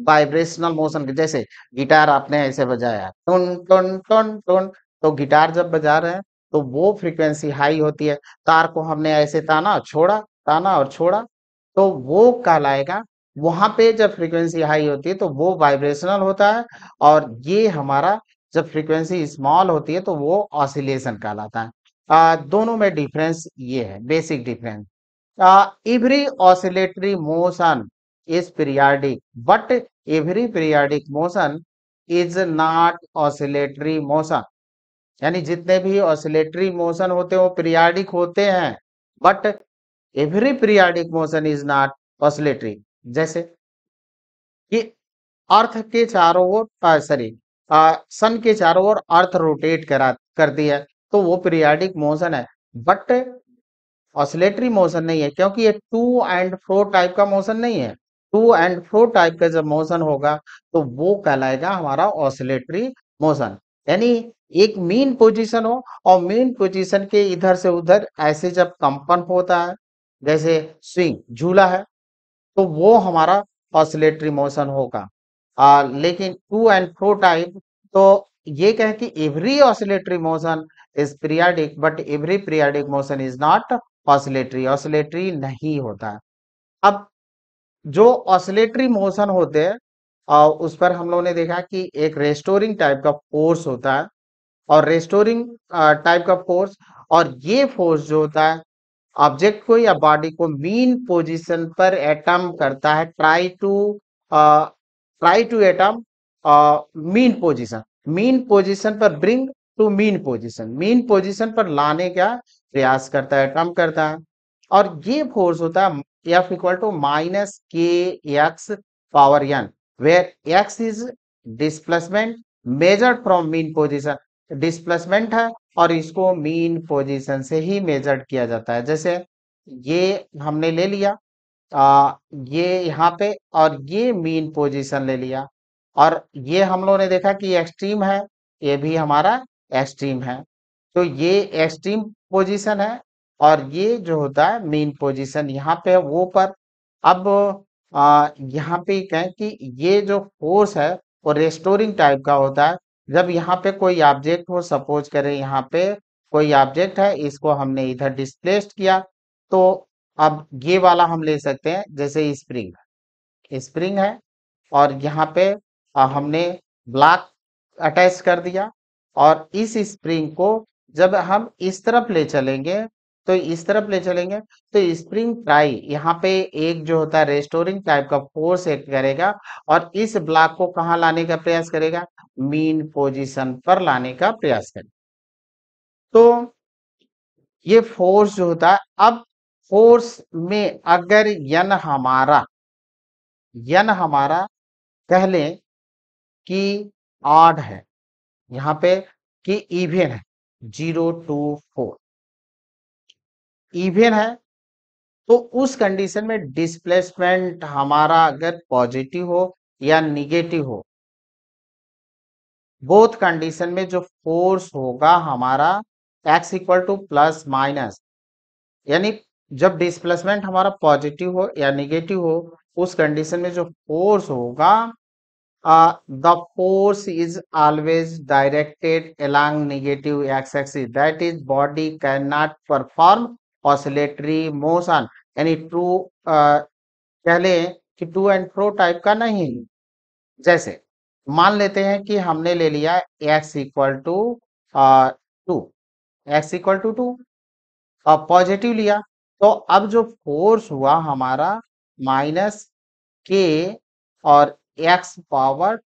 वाइब्रेशनल मोशन जैसे गिटार आपने ऐसे बजाया टन टुन टुन टुन तो गिटार जब बजा रहे हैं तो वो फ्रीक्वेंसी हाई होती है तार को हमने ऐसे ताना छोड़ा ताना और छोड़ा तो वो कहलाएगा वहां पे जब फ्रीक्वेंसी हाई होती है तो वो वाइब्रेशनल होता है और ये हमारा जब फ्रीक्वेंसी स्मॉल होती है तो वो ऑसिलेशन कहलाता है आ, दोनों में डिफरेंस ये है basic difference every oscillatory motion is periodic but every periodic motion is not oscillatory motion यानी जितने भी ऑसिलेटरी मोशन होते हैं वो पीरियाडिक होते हैं but every periodic motion is not oscillatory जैसे कि अर्थ के चारों ओर सॉरी सन के चारों ओर अर्थ रोटेट करा करती है तो वो पीरियाडिक मोशन है बट ऑसिलेटरी मोशन नहीं है क्योंकि ये टू एंड फ्रो टाइप का मोशन नहीं है टू एंड फ्रो टाइप का जब मोशन होगा तो वो कहलाएगा हमारा ऑसिलेटरी मोशन यानी एक मीन पोजीशन हो और मीन पोजीशन के इधर से उधर ऐसे जब कंपन होता है जैसे स्विंग झूला है तो वो हमारा ऑसिलेटरी मोशन होगा आ, लेकिन टू एंड फ्रो टाइप तो ये कहें कि every oscillatory motion is periodic but every periodic motion is not oscillatory oscillatory नहीं होता है अब जो ऑसिलेटरी मोशन होते हैं उस पर हम लोगों ने देखा कि एक रेस्टोरिंग टाइप का फोर्स होता है और रेस्टोरिंग टाइप का फोर्स और ये फोर्स जो होता है ऑब्जेक्ट को या बॉडी को मीन पोजीशन पर एटम करता है try to try to atom mean position mean position पर bring to mean position mean position पर लाने का प्रयास करता है कम करता है और ये फोर्स होता है एफ इक्वल टू माइनस के X power N where X is displacement measured from mean position displacement है और इसको मीन पोजिशन से ही मेजर्ड किया जाता है जैसे ये हमने ले लिया आ, ये यहाँ पे और ये मीन पोजिशन ले लिया और ये हम लोगों ने देखा कि एक्सट्रीम है ये भी हमारा एक्सट्रीम है तो ये एक्सट्रीम पोजीशन है और ये जो होता है मेन पोजीशन यहाँ पे वो पर अब यहाँ पे कहें कि ये जो फोर्स है वो रेस्टोरिंग टाइप का होता है जब यहाँ पे कोई ऑब्जेक्ट हो सपोज करें यहाँ पे कोई ऑब्जेक्ट है इसको हमने इधर डिस्प्लेस्ड किया तो अब ये वाला हम ले सकते हैं जैसे स्प्रिंग स्प्रिंग है और यहाँ पे हमने ब्लॉक अटैच कर दिया और इस स्प्रिंग को जब हम इस तरफ ले चलेंगे तो इस तरफ ले चलेंगे तो स्प्रिंग ट्राई यहाँ पे एक जो होता है रेस्टोरिंग टाइप का फोर्स एक्ट करेगा और इस ब्लॉक को कहा लाने का प्रयास करेगा मीन पोजीशन पर लाने का प्रयास करेगा तो ये फोर्स जो होता है अब फोर्स में अगर यन हमारा यन हमारा कह लें कि ऑड है यहाँ पे कि इवेन है जीरो टू फोर इवेन है तो उस कंडीशन में डिस्प्लेसमेंट हमारा अगर पॉजिटिव हो या निगेटिव हो बोथ कंडीशन में जो फोर्स होगा हमारा X equal to plus minus यानी जब डिस्प्लेसमेंट हमारा पॉजिटिव हो या निगेटिव हो उस कंडीशन में जो फोर्स होगा uh, the force is always directed along negative x-axis that is body cannot perform oscillatory motion यानी ट्रू कह लें कि टू एंड फ्रो टाइप का नहीं है जैसे मान लेते हैं कि हमने ले लिया x equal to two X equal to two और पॉजिटिव लिया तो अब जो फोर्स हुआ हमारा माइनस के और एक्स पावर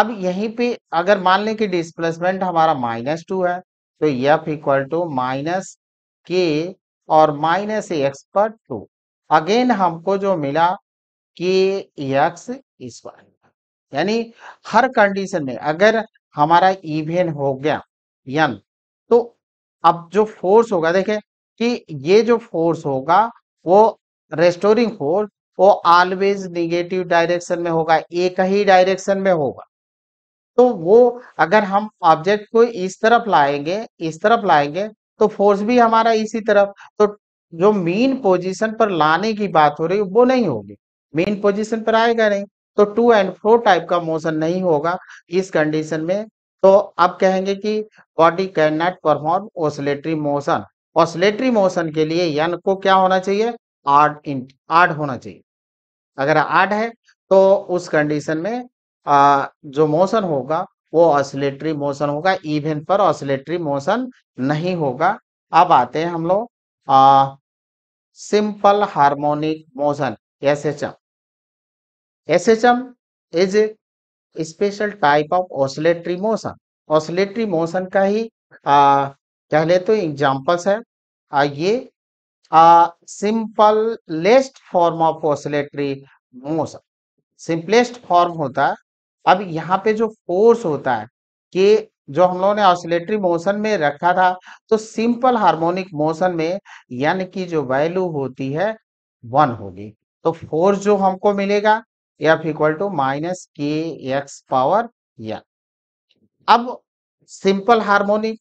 अब यहीं पे अगर मान लें कि डिस्प्लेसमेंट हमारा माइनस टू है तो एफ इक्वल टू माइनस के और माइनस एक्स पर टू अगेन हमको जो मिला के एक्स स्क्वायर यानी हर कंडीशन में अगर हमारा इवेन हो गया यन तो अब जो फोर्स होगा देखें कि ये जो फोर्स होगा वो रेस्टोरिंग फोर्स वो ऑलवेज निगेटिव डायरेक्शन में होगा एक ही डायरेक्शन में होगा तो वो अगर हम ऑब्जेक्ट को इस तरफ लाएंगे इस तरफ लाएंगे तो फोर्स भी हमारा इसी तरफ तो जो मेन पोजीशन पर लाने की बात हो रही है वो नहीं होगी मेन पोजीशन पर आएगा नहीं तो टू एंड फोर टाइप का मोशन नहीं होगा इस कंडीशन में तो अब कहेंगे कि body can not perform oscillatory motion oscillatory motion के लिए यन को क्या होना चाहिए आठ इंट आठ होना चाहिए अगर आठ है तो उस कंडीशन में आ, जो मोशन होगा वो ऑसिलेटरी मोशन होगा इवेंट पर ऑसिलेटरी मोशन नहीं होगा अब आते हैं हम लोग simple harmonic motion S H M S H M is special type of oscillatory motion oscillatory motion का ही आ, कह ले तो एग्जाम्पल्स है आ, ये a simple least form of oscillatory motion simplest form होता है अब यहाँ पे जो force होता है कि जो हम लोगों ने ऑसिलेटरी मोशन में रखा था तो सिंपल हार्मोनिक मोशन में यानी कि जो वैल्यू होती है वन होगी तो फोर्स जो हमको मिलेगा एफ इक्वल टू माइनस के एक्स पावर या अब सिंपल हार्मोनिक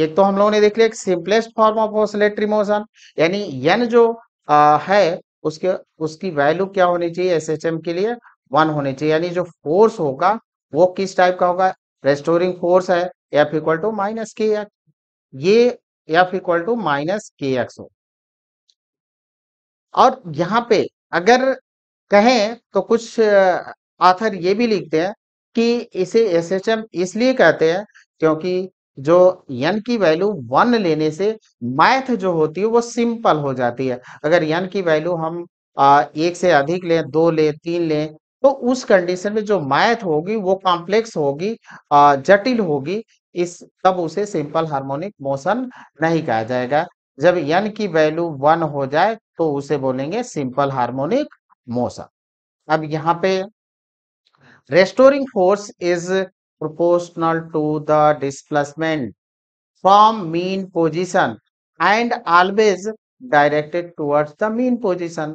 एक तो हम लोगों ने देख लिया simplest form of oscillatory motion यानी यन जो आ, है उसके उसकी वैल्यू क्या होनी चाहिए एसएचएम के लिए वन होनी चाहिए यानी जो फोर्स होगा वो किस टाइप का होगा रेस्टोरिंग फोर्स है एफ इक्वल टू माइनस के एक्स ये एफ इक्वल टू माइनस के एक्स हो और यहाँ पे अगर कहें तो कुछ आथर ये भी लिखते हैं कि इसे एसएचएम इसलिए कहते हैं क्योंकि जो यन की वैल्यू वन लेने से मैथ जो होती है वो सिंपल हो जाती है अगर यन की वैल्यू हम आ, एक से अधिक लें दो लें तीन लें तो उस कंडीशन में जो मैथ होगी वो कॉम्प्लेक्स होगी जटिल होगी इस तब उसे सिंपल हार्मोनिक मोशन नहीं कहा जाएगा जब यन की वैल्यू वन हो जाए तो उसे बोलेंगे सिंपल हार्मोनिक मोशन अब यहाँ पे restoring force is proportional to the displacement from mean position and always directed towards the mean position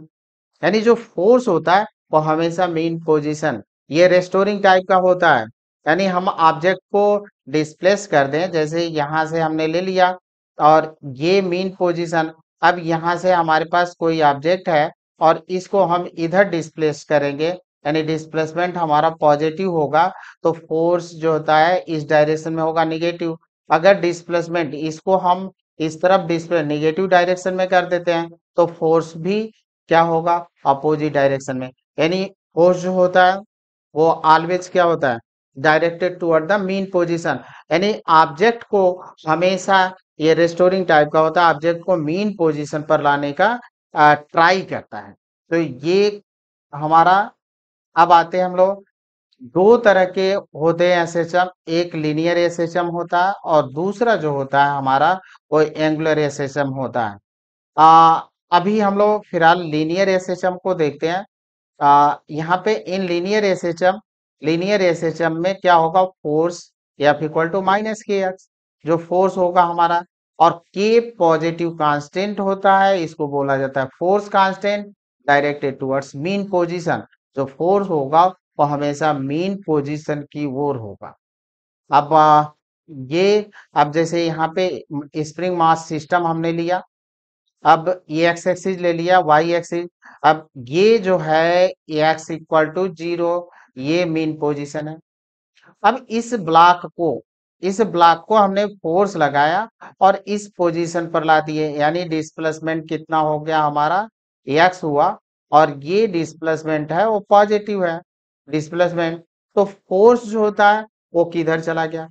यानी जो फोर्स होता है वो हमेशा मेन पोजीशन ये रेस्टोरिंग टाइप का होता है यानी हम ऑब्जेक्ट को डिस्प्लेस कर दें जैसे यहाँ से हमने ले लिया और ये मेन पोजीशन अब यहाँ से हमारे पास कोई ऑब्जेक्ट है और इसको हम इधर डिस्प्लेस करेंगे यानी डिस्प्लेसमेंट हमारा पॉजिटिव होगा तो फोर्स जो होता है इस डायरेक्शन में होगा निगेटिव अगर डिस्प्लेसमेंट इसको हम इस तरफ डिस्प्ले निगेटिव डायरेक्शन में कर देते हैं तो फोर्स भी क्या होगा अपोजिट डायरेक्शन में यानी फोर्स जो होता है वो ऑलवेज क्या होता है directed toward the mean position यानी ऑब्जेक्ट को हमेशा ये रेस्टोरिंग टाइप का होता है ऑब्जेक्ट को मेन पोजिशन पर लाने का ट्राई करता है तो ये हमारा अब आते हैं हम लोग दो तरह के होते हैं एस एच एम एक लीनियर एस एच एम होता है और दूसरा जो होता है हमारा वो एंगुलर एस एच एम होता है आ, अभी हम लोग फिलहाल लीनियर एस को देखते हैं आ, यहाँ पे इन linear S H M linear S H M में क्या होगा फोर्स या इक्वल टू माइनस के एक्स जो फोर्स होगा हमारा और के पॉजिटिव कांस्टेंट होता है इसको बोला जाता है force constant directed towards mean position जो फोर्स होगा वो हमेशा मेन पोजीशन की ओर होगा अब ये अब जैसे यहाँ पे स्प्रिंग मास सिस्टम हमने लिया अब ये एक्स एक्सिस ले लिया वाई एक्सिस अब ये जो है एक्स इक्वल टू जीरो ये मेन पोजीशन है अब इस ब्लॉक को इस ब्लॉक को हमने फोर्स लगाया और इस पोजीशन पर ला दिए यानी डिस्प्लेसमेंट कितना हो गया हमारा एक्स हुआ और ये डिस्प्लेसमेंट है वो पॉजिटिव है डिस्प्लेसमेंट तो फोर्स जो होता है वो किधर चला गया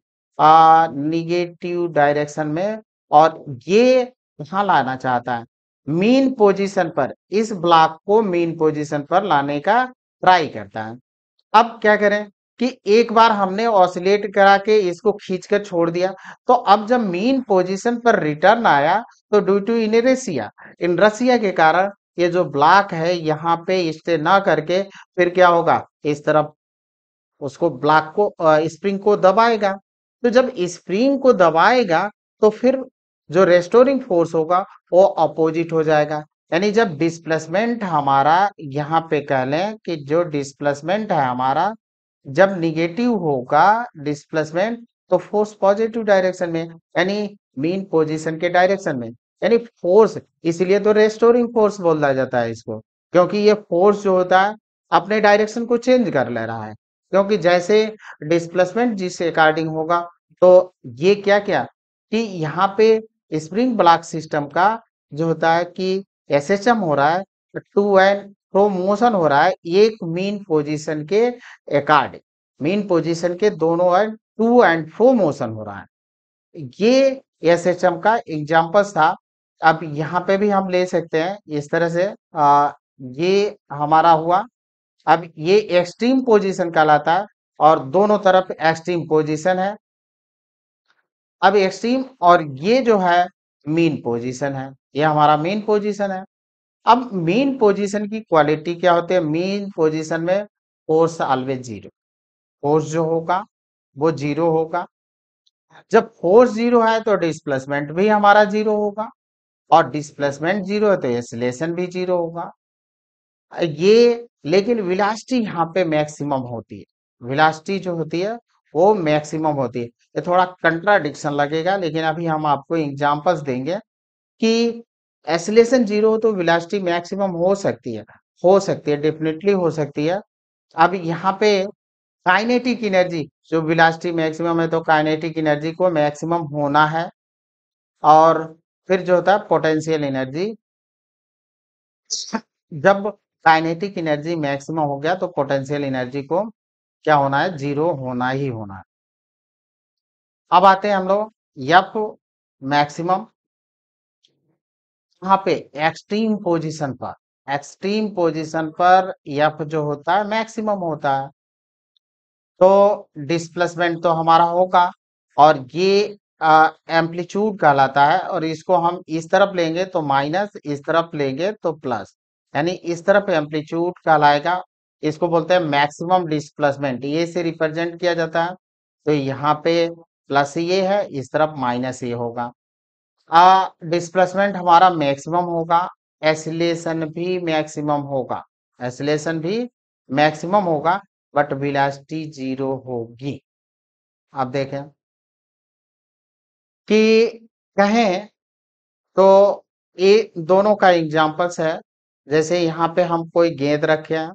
निगेटिव डायरेक्शन में और ये कहा लाना चाहता है मीन पोजीशन पर इस ब्लॉक को मीन पोजीशन पर लाने का ट्राई करता है अब क्या करें कि एक बार हमने ऑसिलेट करा के इसको खींच कर छोड़ दिया तो अब जब मीन पोजीशन पर रिटर्न आया तो ड्यू टू इनरेसिया इनरसिया के कारण ये जो ब्लॉक है यहाँ पे इससे ना करके फिर क्या होगा इस तरफ उसको ब्लॉक को स्प्रिंग को दबाएगा तो जब स्प्रिंग को दबाएगा तो फिर जो रेस्टोरिंग फोर्स होगा वो अपोजिट हो जाएगा यानी जब डिस्प्लेसमेंट हमारा यहाँ पे कह लें कि जो डिस्प्लेसमेंट है हमारा जब निगेटिव होगा डिस्प्लेसमेंट तो फोर्स पॉजिटिव डायरेक्शन में यानी मीन पोजीशन के डायरेक्शन में यानी फोर्स इसलिए तो रेस्टोरिंग फोर्स बोला जाता है इसको क्योंकि ये फोर्स जो होता है अपने डायरेक्शन को चेंज कर ले रहा है क्योंकि जैसे डिस्प्लेसमेंट जिस अकॉर्डिंग होगा तो ये क्या क्या कि यहाँ पे स्प्रिंग ब्लॉक सिस्टम का जो होता है कि एस एच एम हो रहा है टू एंड थ्रो मोशन हो रहा है एक मीन पोजीशन के अकॉर्डिंग मीन पोजीशन के दोनों and to and fro motion हो रहा है ये एस एच एम का एग्जाम्पल था अब यहाँ पे भी हम ले सकते हैं इस तरह से आ, ये हमारा हुआ अब ये एक्सट्रीम पोजीशन कहलाता है और दोनों तरफ एक्सट्रीम पोजीशन है अब एक्सट्रीम और ये जो है मेन पोजीशन है ये हमारा मेन पोजीशन है अब मेन पोजीशन की क्वालिटी क्या होती है मेन पोजीशन में फोर्स ऑलवेज जीरो फोर्स जो होगा वो जीरो होगा जब फोर्स जीरो है तो डिस्प्लेसमेंट भी हमारा जीरो होगा और डिस्प्लेसमेंट जीरो है तो एसलेशन भी जीरो होगा ये लेकिन विलासिटी यहाँ पे मैक्सिमम होती है विलासिटी जो होती है वो मैक्सिमम होती है ये थोड़ा कंट्राडिक्शन लगेगा लेकिन अभी हम आपको एग्जाम्पल्स देंगे कि एसलेशन जीरो हो तो विलासिटी मैक्सिमम हो सकती है हो सकती है डेफिनेटली हो सकती है अब यहाँ पे काइनेटिक एनर्जी जो विलासिटी मैक्सिमम है तो काइनेटिक एनर्जी को मैक्सिमम होना है और फिर जो होता है पोटेंशियल एनर्जी जब काइनेटिक एनर्जी मैक्सिमम हो गया तो पोटेंशियल एनर्जी को क्या होना है जीरो होना ही होना है अब आते हैं हम लोग यफ मैक्सिमम यहां पे एक्सट्रीम पोजीशन पर एक्सट्रीम पोजीशन पर यफ जो होता है मैक्सिमम होता है तो डिस्प्लेसमेंट तो हमारा होगा और ये एम्पलीट्यूड कहलाता है और इसको हम इस तरफ लेंगे तो माइनस इस तरफ लेंगे तो प्लस यानी इस तरफ एम्पलीट्यूड कहलाएगा इसको बोलते हैं मैक्सिमम डिस्प्लेसमेंट ये से रिप्रेजेंट किया जाता है तो यहाँ पे प्लस ये है इस तरफ माइनस ये होगा डिस्प्लेसमेंट हमारा मैक्सिमम होगा एसिलेशन भी मैक्सिमम होगा एसिलेशन भी मैक्सिमम होगा बट विलासिटी जीरो होगी आप देखें कि कहें तो ये दोनों का एग्जाम्पल्स है जैसे यहाँ पे हम कोई गेंद रखे हैं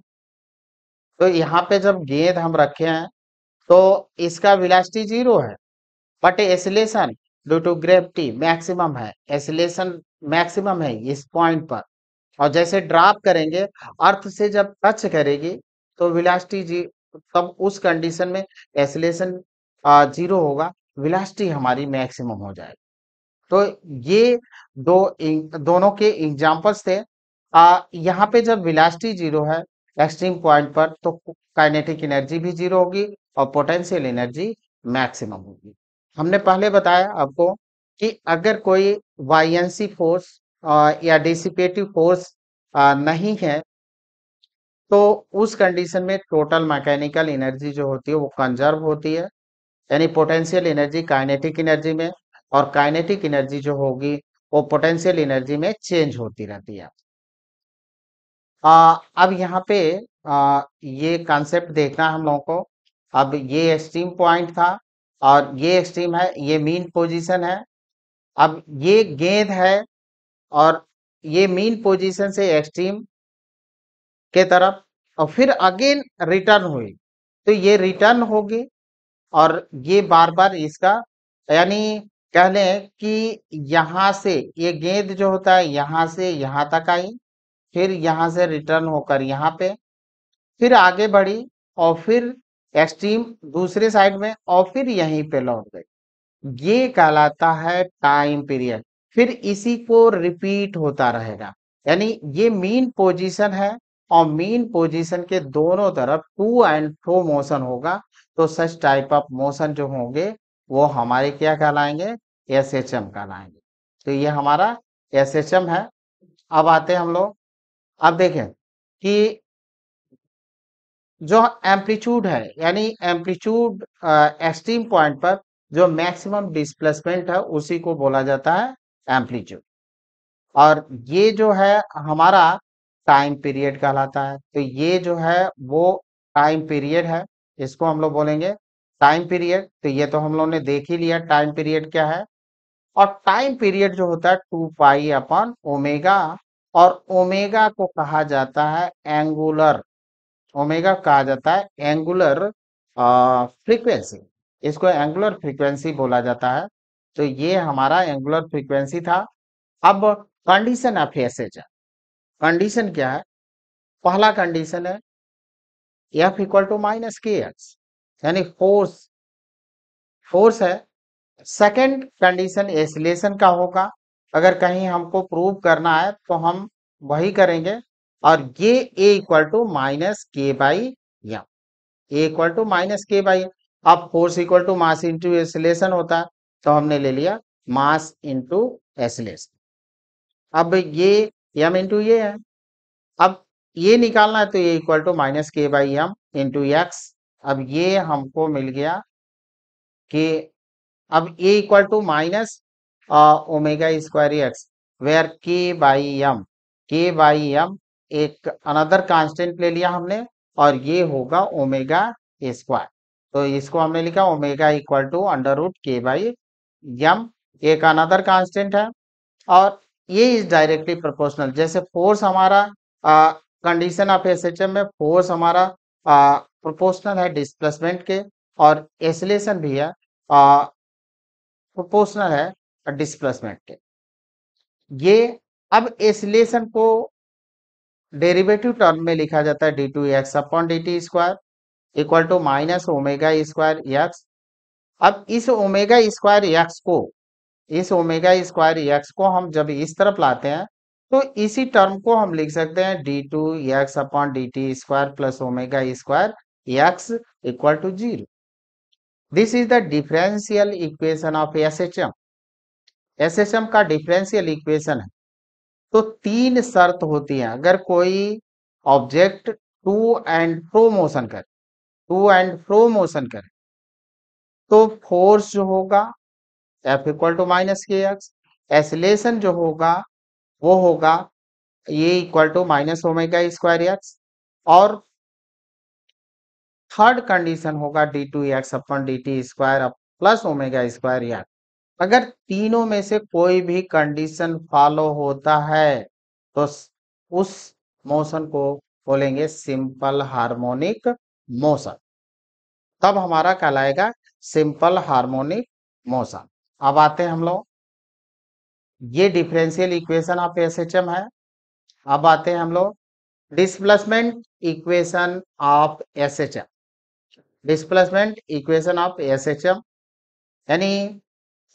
तो यहाँ पे जब गेंद हम रखे हैं तो इसका विलासिटी जीरो है but acceleration due to gravity maximum है एसलेशन मैक्सिमम है इस पॉइंट पर और जैसे ड्रॉप करेंगे अर्थ से जब टच करेगी तो विलासिटी जी तब उस कंडीशन में एसलेशन जीरो होगा विलास्टी हमारी मैक्सिमम हो जाएगी तो ये दो दोनों के एग्जाम्पल्स थे आ, यहाँ पे जब विलास्टी जीरो है एक्सट्रीम पॉइंट पर तो काइनेटिक एनर्जी भी जीरो होगी और पोटेंशियल एनर्जी मैक्सिमम होगी हमने पहले बताया आपको कि अगर कोई वाईएनसी फोर्स या डिसिपेटिव फोर्स नहीं है तो उस कंडीशन में टोटल मैकेनिकल एनर्जी जो होती है वो कंजर्व होती है यानी पोटेंशियल एनर्जी काइनेटिक एनर्जी में और काइनेटिक एनर्जी जो होगी वो पोटेंशियल एनर्जी में चेंज होती रहती है आ, अब यहाँ पे आ, ये कॉन्सेप्ट देखना हम लोगों को अब ये एक्सट्रीम पॉइंट था और ये एक्सट्रीम है ये मीन पोजीशन है अब ये गेंद है और ये मीन पोजीशन से एक्सट्रीम के तरफ और फिर अगेन रिटर्न हुई तो ये रिटर्न होगी और ये बार बार इसका यानी कह लें कि यहां से ये गेंद जो होता है यहां से यहां तक आई फिर यहां से रिटर्न होकर यहाँ पे फिर आगे बढ़ी और फिर एक्सट्रीम दूसरे साइड में और फिर यहीं पे लौट गई ये कहलाता है टाइम पीरियड फिर इसी को रिपीट होता रहेगा यानी ये मीन पोजीशन है और मीन पोजीशन के दोनों तरफ टू एंड फ्रो मोशन होगा तो सच टाइप ऑफ मोशन जो होंगे वो हमारे क्या कहलाएंगे एस एच एम कहलाएंगे तो ये हमारा एस एच एम है अब आते हैं हम लोग अब देखें कि जो एम्पलीट्यूड है यानी एम्पलीट्यूड एक्सट्रीम पॉइंट पर जो मैक्सिमम डिस्प्लेसमेंट है उसी को बोला जाता है एम्पलीट्यूड और ये जो है हमारा टाइम पीरियड कहलाता है तो ये जो है वो टाइम पीरियड है इसको हम लोग बोलेंगे टाइम पीरियड तो ये तो हम लोग ने देख ही लिया टाइम पीरियड क्या है और टाइम पीरियड जो होता है टू पाई अपॉन ओमेगा और ओमेगा को कहा जाता है एंगुलर ओमेगा कहा जाता है एंगुलर फ्रीक्वेंसी इसको एंगुलर फ्रीक्वेंसी बोला जाता है तो ये हमारा एंगुलर फ्रीक्वेंसी था अब कंडीशन ऑफ एसेज कंडीशन क्या है पहला कंडीशन है एफ इक्वल टू माइनस के एक्स यानी फोर्स फोर्स है सेकंड कंडीशन एसिलेशन का होगा अगर कहीं हमको प्रूव करना है तो हम वही करेंगे और ये ए इक्वल टू माइनस के by M A equal to minus के बाई अब force equal to mass into acceleration होता है तो हमने ले लिया मास इंटू एसिलेशन अब ये एम इंटू ये है अब ये निकालना है तो ये इक्वल टू माइनस के बाई एम इंटू एक्स अब ये हमको मिल गया कि अब A equal to minus omega square X where K by M K by M एक अनदर कांस्टेंट ले लिया हमने और ये होगा ओमेगा स्क्वायर तो इसको हमने लिखा omega equal to under root K by M एक अनदर कांस्टेंट है और ये इज डायरेक्टली प्रोपोर्शनल जैसे फोर्स हमारा condition of S H M में फोर्स हमारा प्रोपोर्शनल है डिस्प्लेसमेंट के और एसलेशन भी है प्रोपोर्शनल है डिस्प्लेसमेंट के ये अब एसलेशन को डेरिवेटिव टर्म में लिखा जाता है D two X upon D T square equal to minus omega square X अब इस ओमेगा स्क्वायर एक्स को इस ओमेगा स्क्वायर एक्स को हम जब इस तरफ लाते हैं तो इसी टर्म को हम लिख सकते हैं D two X upon D T square plus omega square X equal to zero this is the differential equation of S H M S H M का डिफरेंशियल इक्वेशन है तो तीन शर्त होती है अगर कोई object to and fro motion करे टू एंड फ्रो मोशन करे तो फोर्स जो होगा एफ इक्वल टू माइनस के एक्स एसलेशन जो होगा वो होगा ये equal to minus omega square X और थर्ड कंडीशन होगा D two X upon D T square plus omega square X अगर तीनों में से कोई भी कंडीशन फॉलो होता है तो उस मोशन को बोलेंगे सिंपल हार्मोनिक मोशन तब हमारा कहलाएगा सिंपल हार्मोनिक मोशन अब आते हैं हम लोग ये differential equation of S H M है अब आते हैं हम लोग displacement equation of S H M displacement equation of S H M यानी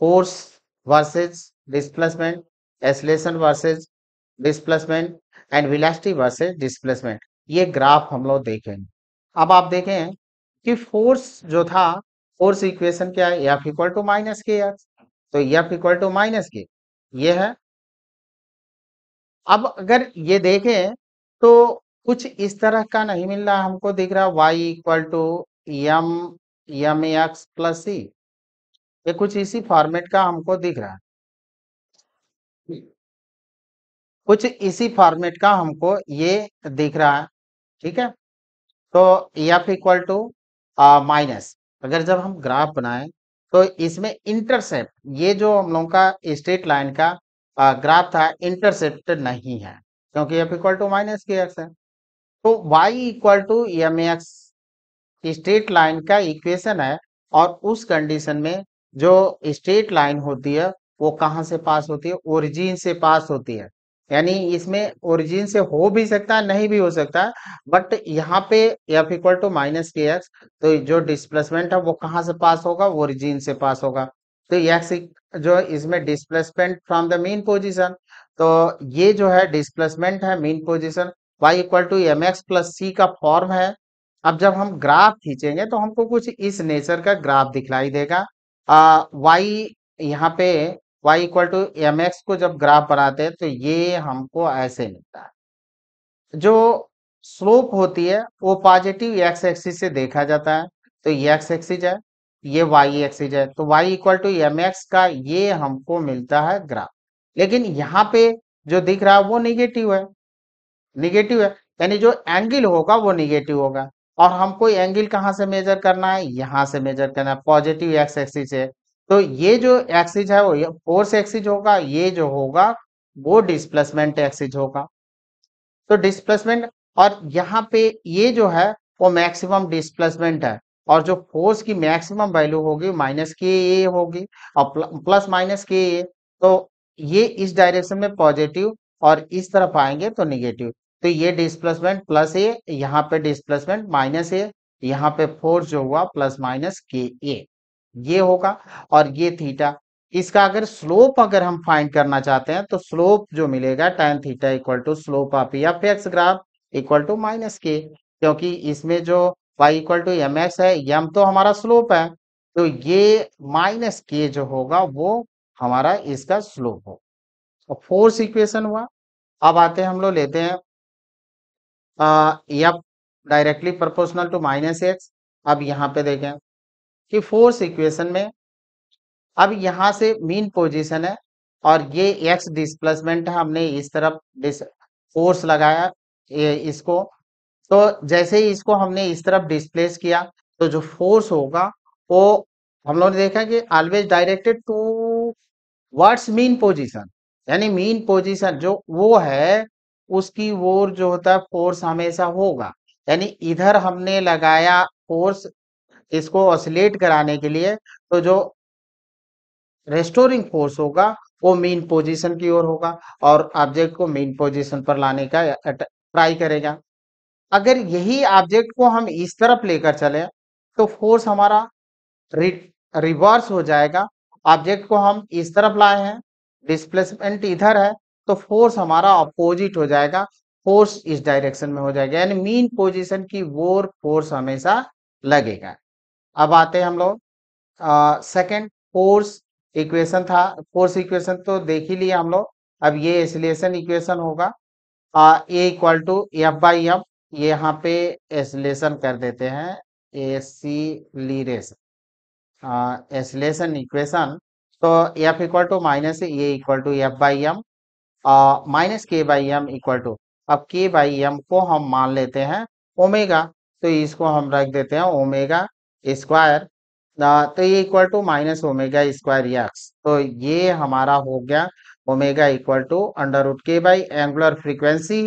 force versus displacement acceleration versus displacement and velocity versus displacement ये ग्राफ हम लोग देखेंगे अब आप देखें कि फोर्स जो था फोर्स इक्वेशन क्या है एफ इक्वल टू माइनस के एक्स तो F equal to minus K ये है अब अगर ये देखें तो कुछ इस तरह का नहीं मिल रहा हमको दिख रहा Y equal to M M X plus C ये कुछ इसी फॉर्मेट का हमको दिख रहा है कुछ इसी फॉर्मेट का हमको ये दिख रहा है ठीक है तो एफ इक्वल टू माइनस अगर जब हम ग्राफ बनाए तो इसमें इंटरसेप्ट ये जो हम लोगों का स्ट्रेट लाइन का ग्राफ था इंटरसेप्ट नहीं है क्योंकि एफ इक्वल टू माइनस के एक्स है तो Y equal to M X straight line का इक्वेशन है और उस कंडीशन में जो स्ट्रेट लाइन होती है वो कहाँ से पास होती है ओरिजिन से पास होती है यानी इसमें ओरिजिन से हो भी सकता है नहीं भी हो सकता बट यहाँ पे एफ इक्वल टू माइनस के एक्स तो जो डिस्प्लेसमेंट है वो कहाँ से पास होगा ओरिजिन से पास होगा तो एक्स जो इसमें displacement from the mean position तो ये जो है डिस्प्लेसमेंट है mean position Y equal to M X plus C का फॉर्म है अब जब हम ग्राफ खींचेंगे तो हमको कुछ इस नेचर का ग्राफ दिखलाई देगा आ, वाई यहाँ पे y equal to M X को जब ग्राफ बनाते हैं तो ये हमको ऐसे मिलता है जो स्लोप होती है वो पॉजिटिव एक्स एक्सिस से देखा जाता है तो ये एक्स एक्सिस है ये वाई एक्सिस है तो y equal to M X का ये हमको मिलता है ग्राफ लेकिन यहाँ पे जो दिख रहा है वो निगेटिव है निगेटिव है यानी जो एंगल होगा वो निगेटिव होगा और हमको एंगल कहाँ से मेजर करना है यहाँ से मेजर करना है पॉजिटिव एक्स एक्सिस है तो ये जो एक्सिज है वो फोर्स एक्सिज होगा ये जो होगा वो डिस्प्लेसमेंट एक्सिज होगा तो डिस्प्लेसमेंट और यहाँ पे ये जो है वो मैक्सिमम डिस्प्लेसमेंट है और जो फोर्स की मैक्सिमम वैल्यू होगी माइनस के ए होगी और प्लस माइनस के ए तो ये इस डायरेक्शन में पॉजिटिव और इस तरफ आएंगे तो निगेटिव तो ये डिस्प्लेसमेंट प्लस ए यहाँ पे डिस्प्लेसमेंट माइनस ए यहाँ पे फोर्स जो हुआ प्लस माइनस के ए ये होगा और ये थीटा इसका अगर स्लोप अगर हम फाइंड करना चाहते हैं तो स्लोप जो मिलेगा tan theta equal to slope of F X graph equal to minus K क्योंकि इसमें जो Y equal to M X है एम तो हमारा स्लोप है तो ये माइनस के जो होगा वो हमारा इसका स्लोप हो तो फोर्स इक्वेशन हुआ अब आते हैं हम लोग लेते हैं F directly proportional to minus X अब यहाँ पे देखें कि फोर्स इक्वेशन में अब यहां से मीन पोजीशन है और ये एक्स डिस्प्लेसमेंट है हमने इस तरफ फोर्स लगाया इसको तो जैसे ही इसको हमने इस तरफ डिस्प्लेस किया तो जो फोर्स होगा वो हम लोगों ने देखा कि always directed towards mean position यानी मीन पोजीशन जो वो है उसकी वो जो होता है फोर्स हमेशा होगा यानी इधर हमने लगाया फोर्स इसको ऑसिलेट कराने के लिए तो जो रेस्टोरिंग फोर्स होगा वो मेन पोजीशन की ओर होगा और ऑब्जेक्ट को मेन पोजीशन पर लाने का ट्राई करेगा अगर यही ऑब्जेक्ट को हम इस तरफ लेकर चले तो फोर्स हमारा रिवर्स हो जाएगा ऑब्जेक्ट को हम इस तरफ लाए हैं डिस्प्लेसमेंट इधर है तो फोर्स हमारा अपोजिट हो जाएगा फोर्स इस डायरेक्शन में हो जाएगा यानी मीन पोजिशन की ओर फोर्स हमेशा लगेगा अब आते हैं हम लोग सेकेंड फोर्स इक्वेशन था फोर्स इक्वेशन तो देख ही लिया हम लोग अब ये एसलेशन इक्वेशन होगा A equal to F by F ये यहाँ पे एसलेशन कर देते हैं ए एसीलीरेशन एसलेशन इक्वेशन तो F equal to minus A equal to F by M minus के बाई एम इक्वल टू अब के बाई एम को हम मान लेते हैं ओमेगा तो इसको हम रख देते हैं ओमेगा स्क्वायर तो ये equal to minus omega square X तो ये हमारा हो गया omega equal to under root K by angular frequency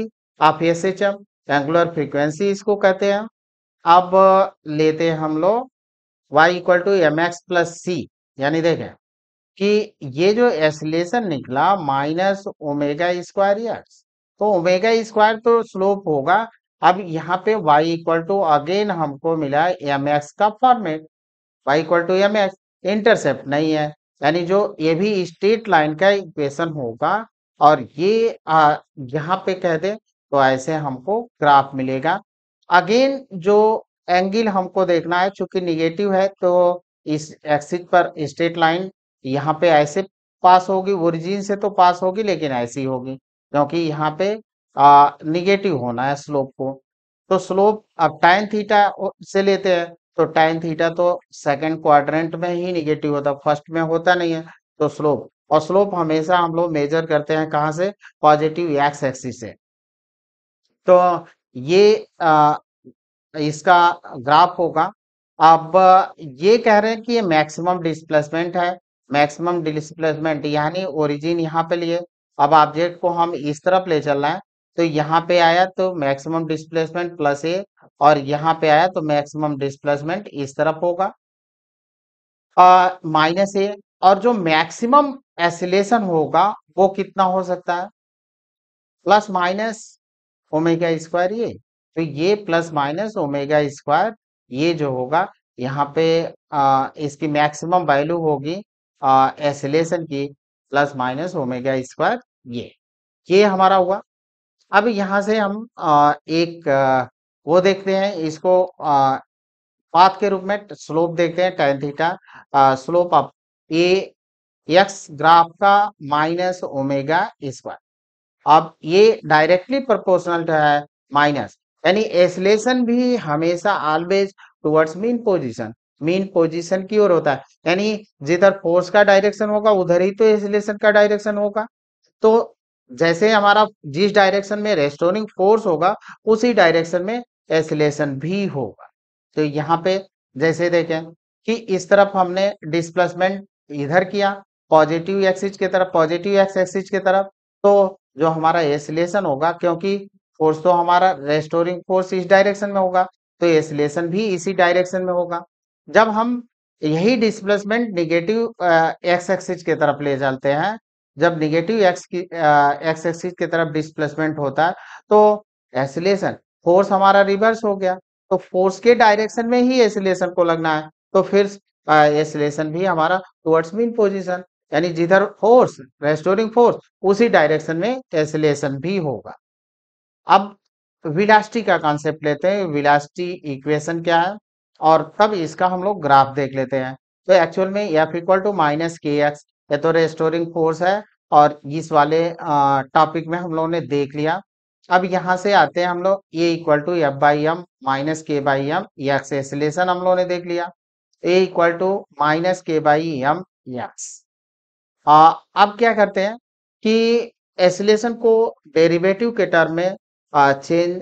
of S H M angular frequency इसको कहते हैं अब लेते हैं हम लोग Y equal to M X plus C यानी देखें कि ये जो एसलेशन निकला माइनस ओमेगा स्क्वायर एक्स तो ओमेगा स्क्वायर तो स्लोप होगा अब यहाँ पे y इक्वल टू अगेन हमको मिला एम एक्स का format y equal to M X intercept नहीं है यानी जो ये भी स्ट्रेट लाइन का इक्वेशन होगा और ये आ, यहाँ पे कह दे तो ऐसे हमको ग्राफ मिलेगा अगेन जो एंगल हमको देखना है चूंकि निगेटिव है तो इस एक्सिस पर स्ट्रेट लाइन यहाँ पे ऐसे पास होगी ओरिजिन से तो पास होगी लेकिन ऐसी होगी क्योंकि यहाँ पे निगेटिव होना है स्लोप को तो स्लोप अब टाइन थीटा से लेते हैं तो टाइन थीटा तो सेकंड क्वाड्रेंट में ही निगेटिव होता है फर्स्ट में होता नहीं है तो स्लोप और स्लोप हमेशा हम लोग मेजर करते हैं कहाँ से पॉजिटिव एक्स एक्सिस से तो ये आ, इसका ग्राफ होगा अब ये कह रहे हैं कि ये मैक्सिमम डिस्प्लेसमेंट है मैक्सिमम डिस्प्लेसमेंट यानी ओरिजिन यहाँ पे लिए अब ऑब्जेक्ट को हम इस तरफ ले चल रहे हैं तो यहाँ पे आया तो मैक्सिमम डिस्प्लेसमेंट प्लस ए और यहाँ पे आया तो मैक्सिमम डिस्प्लेसमेंट इस तरफ होगा माइनस ए और जो मैक्सिमम एसिलेशन होगा वो कितना हो सकता है प्लस माइनस ओमेगा स्क्वायर ये तो ये प्लस माइनस ओमेगा स्क्वायर ये जो होगा यहाँ पे आ, इसकी मैक्सिमम वैल्यू होगी एसिलेशन की प्लस माइनस ओमेगा स्क्वायर ये ये हमारा हुआ अब यहाँ से हम एक वो देखते हैं इसको पाथ के रूप में स्लोप देखते हैं tan theta slope of a x graph का माइनस ओमेगा पर अब ये डायरेक्टली प्रोपोर्शनल है माइनस यानी एसलेशन भी हमेशा always towards mean position mean position की ओर होता है यानी जिधर फोर्स का डायरेक्शन होगा उधर ही तो एसलेशन का डायरेक्शन होगा तो जैसे हमारा जिस डायरेक्शन में रेस्टोरिंग फोर्स होगा उसी डायरेक्शन में एसिलेशन भी होगा तो यहाँ पे जैसे देखें कि इस तरफ हमने डिस्प्लेसमेंट इधर किया पॉजिटिव एक्सिस की तरफ पॉजिटिव एक्स एक्सिस की तरफ तो जो हमारा एसिलेशन होगा क्योंकि फोर्स तो हमारा रेस्टोरिंग फोर्स इस डायरेक्शन में होगा तो एसिलेशन भी इसी डायरेक्शन में होगा जब हम यही डिस्प्लेसमेंट निगेटिव एक्स एक्सिस की तरफ ले जाते हैं जब निगेटिव एक्स की एक्स एक्सिस की तरफ डिस्प्लेसमेंट होता है तो एसिलेशन फोर्स हमारा रिवर्स हो गया तो फोर्स के डायरेक्शन में ही एसिलेशन को लगना है तो फिर एसिलेशन भी हमारा टुवर्ड्स मीन पोजिशन यानी जिधर फोर्स रेस्टोरिंग फोर्स उसी डायरेक्शन में एसिलेशन भी होगा अब विलास्टी का कॉन्सेप्ट लेते हैं विलास्टी इक्वेशन क्या है और तब इसका हम लोग ग्राफ देख लेते हैं तो एक्चुअल में एफ इक्वल टू माइनस के एक्स ये तो रेस्टोरिंग फोर्स है और इस वाले टॉपिक में हम लोगों ने देख लिया अब यहाँ से आते हैं हम लोग a equal to F by M minus के बाई एम एक्स एक्सलेशन हम लोगों ने देख लिया ए इक्वल टू माइनस के बाई एम एक्स अब क्या करते हैं कि एसलेशन को डेरिवेटिव के टर्म में change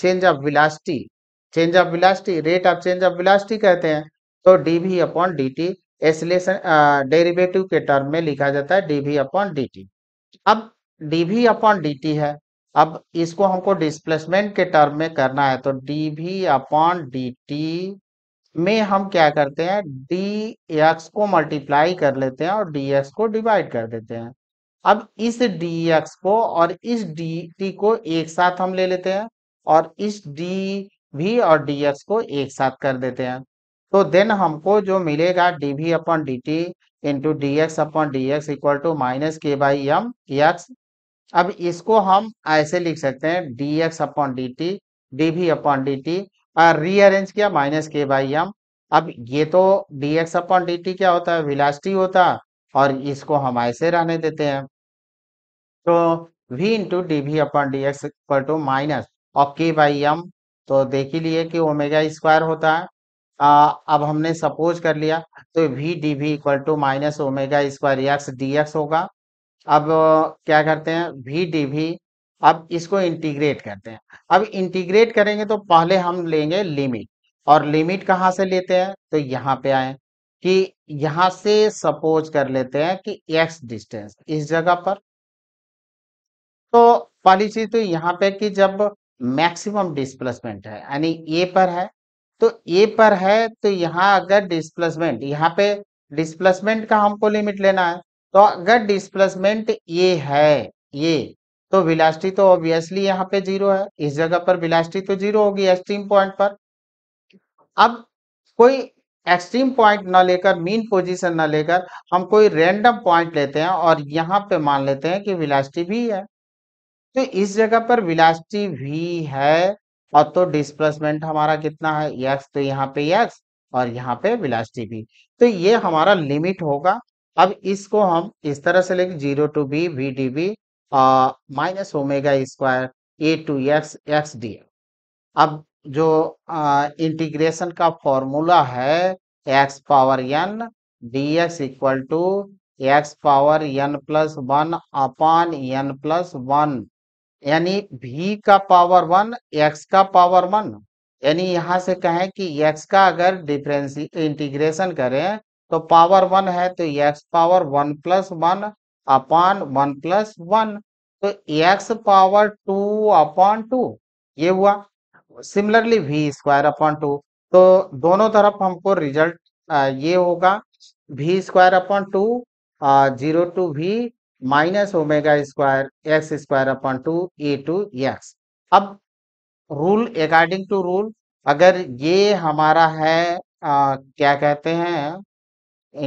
change of velocity change of velocity rate of change of velocity कहते हैं तो डी भी upon D t acceleration derivative के टर्म में लिखा जाता है डीवी अपॉन डी अब डीवी अपॉन डी है अब इसको हमको डिस्प्लेसमेंट के टर्म में करना है तो डीवी अपॉन डी में हम क्या करते हैं डी एक्स को मल्टीप्लाई कर लेते हैं और डी एक्स को डिवाइड कर देते हैं अब इस डी एक्स को और इस डी टी को एक साथ हम ले लेते हैं और इस डी भी और डी एक्स को एक साथ कर देते हैं तो देन हमको जो मिलेगा d v upon D t into d x upon d x equal to minus के बाई एम एक्स अब इसको हम ऐसे लिख सकते हैं d x upon D t d v upon D t और रीअरेंज किया माइनस के बाई एम अब ये तो d x upon D t क्या होता है विलास्टी होता और इसको हम ऐसे रहने देते हैं तो v into d v upon d x equal to minus और के बाई एम तो देख ही लिए कि ओमेगा स्क्वायर होता है आ, अब हमने सपोज कर लिया तो v d v equal to minus omega square x d x होगा अब क्या करते हैं वी डी वी अब इसको इंटीग्रेट करते हैं अब इंटीग्रेट करेंगे तो पहले हम लेंगे लिमिट और लिमिट कहाँ से लेते हैं तो यहाँ पे आए कि यहाँ से सपोज कर लेते हैं कि एक्स डिस्टेंस इस जगह पर तो पहली चीज तो यहाँ पे कि जब मैक्सिमम डिस्प्लेसमेंट है यानी ए पर है तो ए पर है तो यहाँ अगर डिस्प्लेसमेंट यहाँ पे डिस्प्लेसमेंट का हमको लिमिट लेना है तो अगर डिस्प्लेसमेंट ये है ये तो विलास्टी तो ऑब्वियसली यहाँ पे जीरो है इस जगह पर विलास्टी तो जीरो होगी एक्सट्रीम पॉइंट पर अब कोई एक्सट्रीम पॉइंट ना लेकर मीन पोजीशन ना लेकर हम कोई रैंडम पॉइंट लेते हैं और यहाँ पे मान लेते हैं कि विलास्टी भी है तो इस जगह पर विलास्टी भी है और तो डिस्प्लेसमेंट हमारा कितना है एक्स तो यहाँ पे एक्स और यहाँ पे विलासिटी भी तो ये हमारा लिमिट होगा अब इसको हम इस तरह से लेके zero to b v d b minus omega square a to x x d अब जो इंटीग्रेशन का फॉर्मूला है x power n d x equal to x power n plus one upon n plus one यानी v का पावर वन एक्स का पावर वन यानी यहां से कहें कि एक्स का अगर डिफ्रेंसी इंटीग्रेशन करें तो पावर वन है तो x power one plus one upon one plus one तो x power two upon two ये हुआ similarly v square upon two तो दोनों तरफ हमको रिजल्ट ये होगा v square upon two zero to v minus omega square x square upon two a to x अब रूल अकॉर्डिंग टू रूल अगर ये हमारा है आ, क्या कहते हैं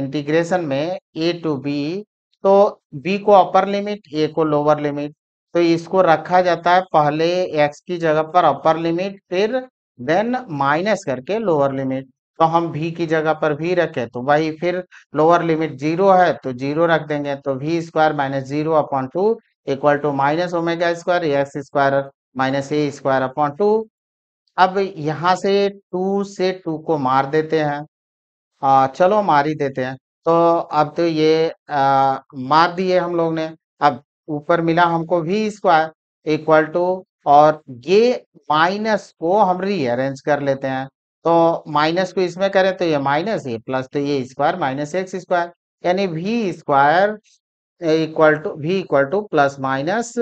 इंटीग्रेशन में ए टू बी तो बी को अपर लिमिट ए को लोअर लिमिट तो इसको रखा जाता है पहले एक्स की जगह पर अपर लिमिट फिर देन माइनस करके लोअर लिमिट तो हम भी की जगह पर भी रखें तो वही फिर लोअर लिमिट जीरो है तो जीरो रख देंगे तो v square minus zero upon two equal to minus omega square x square minus a square upon two अब यहां से टू से टू को मार देते हैं आ, चलो मार ही देते हैं तो अब तो ये आ, मार दिए हम लोग ने अब ऊपर मिला हमको वी स्क्वायर इक्वल टू और ये माइनस को हम रीअरेंज कर लेते हैं तो माइनस को इसमें करें तो ये माइनस ये प्लस तो ये स्क्वायर माइनस एक्स स्क्वायर यानी v square equal to v equal to plus minus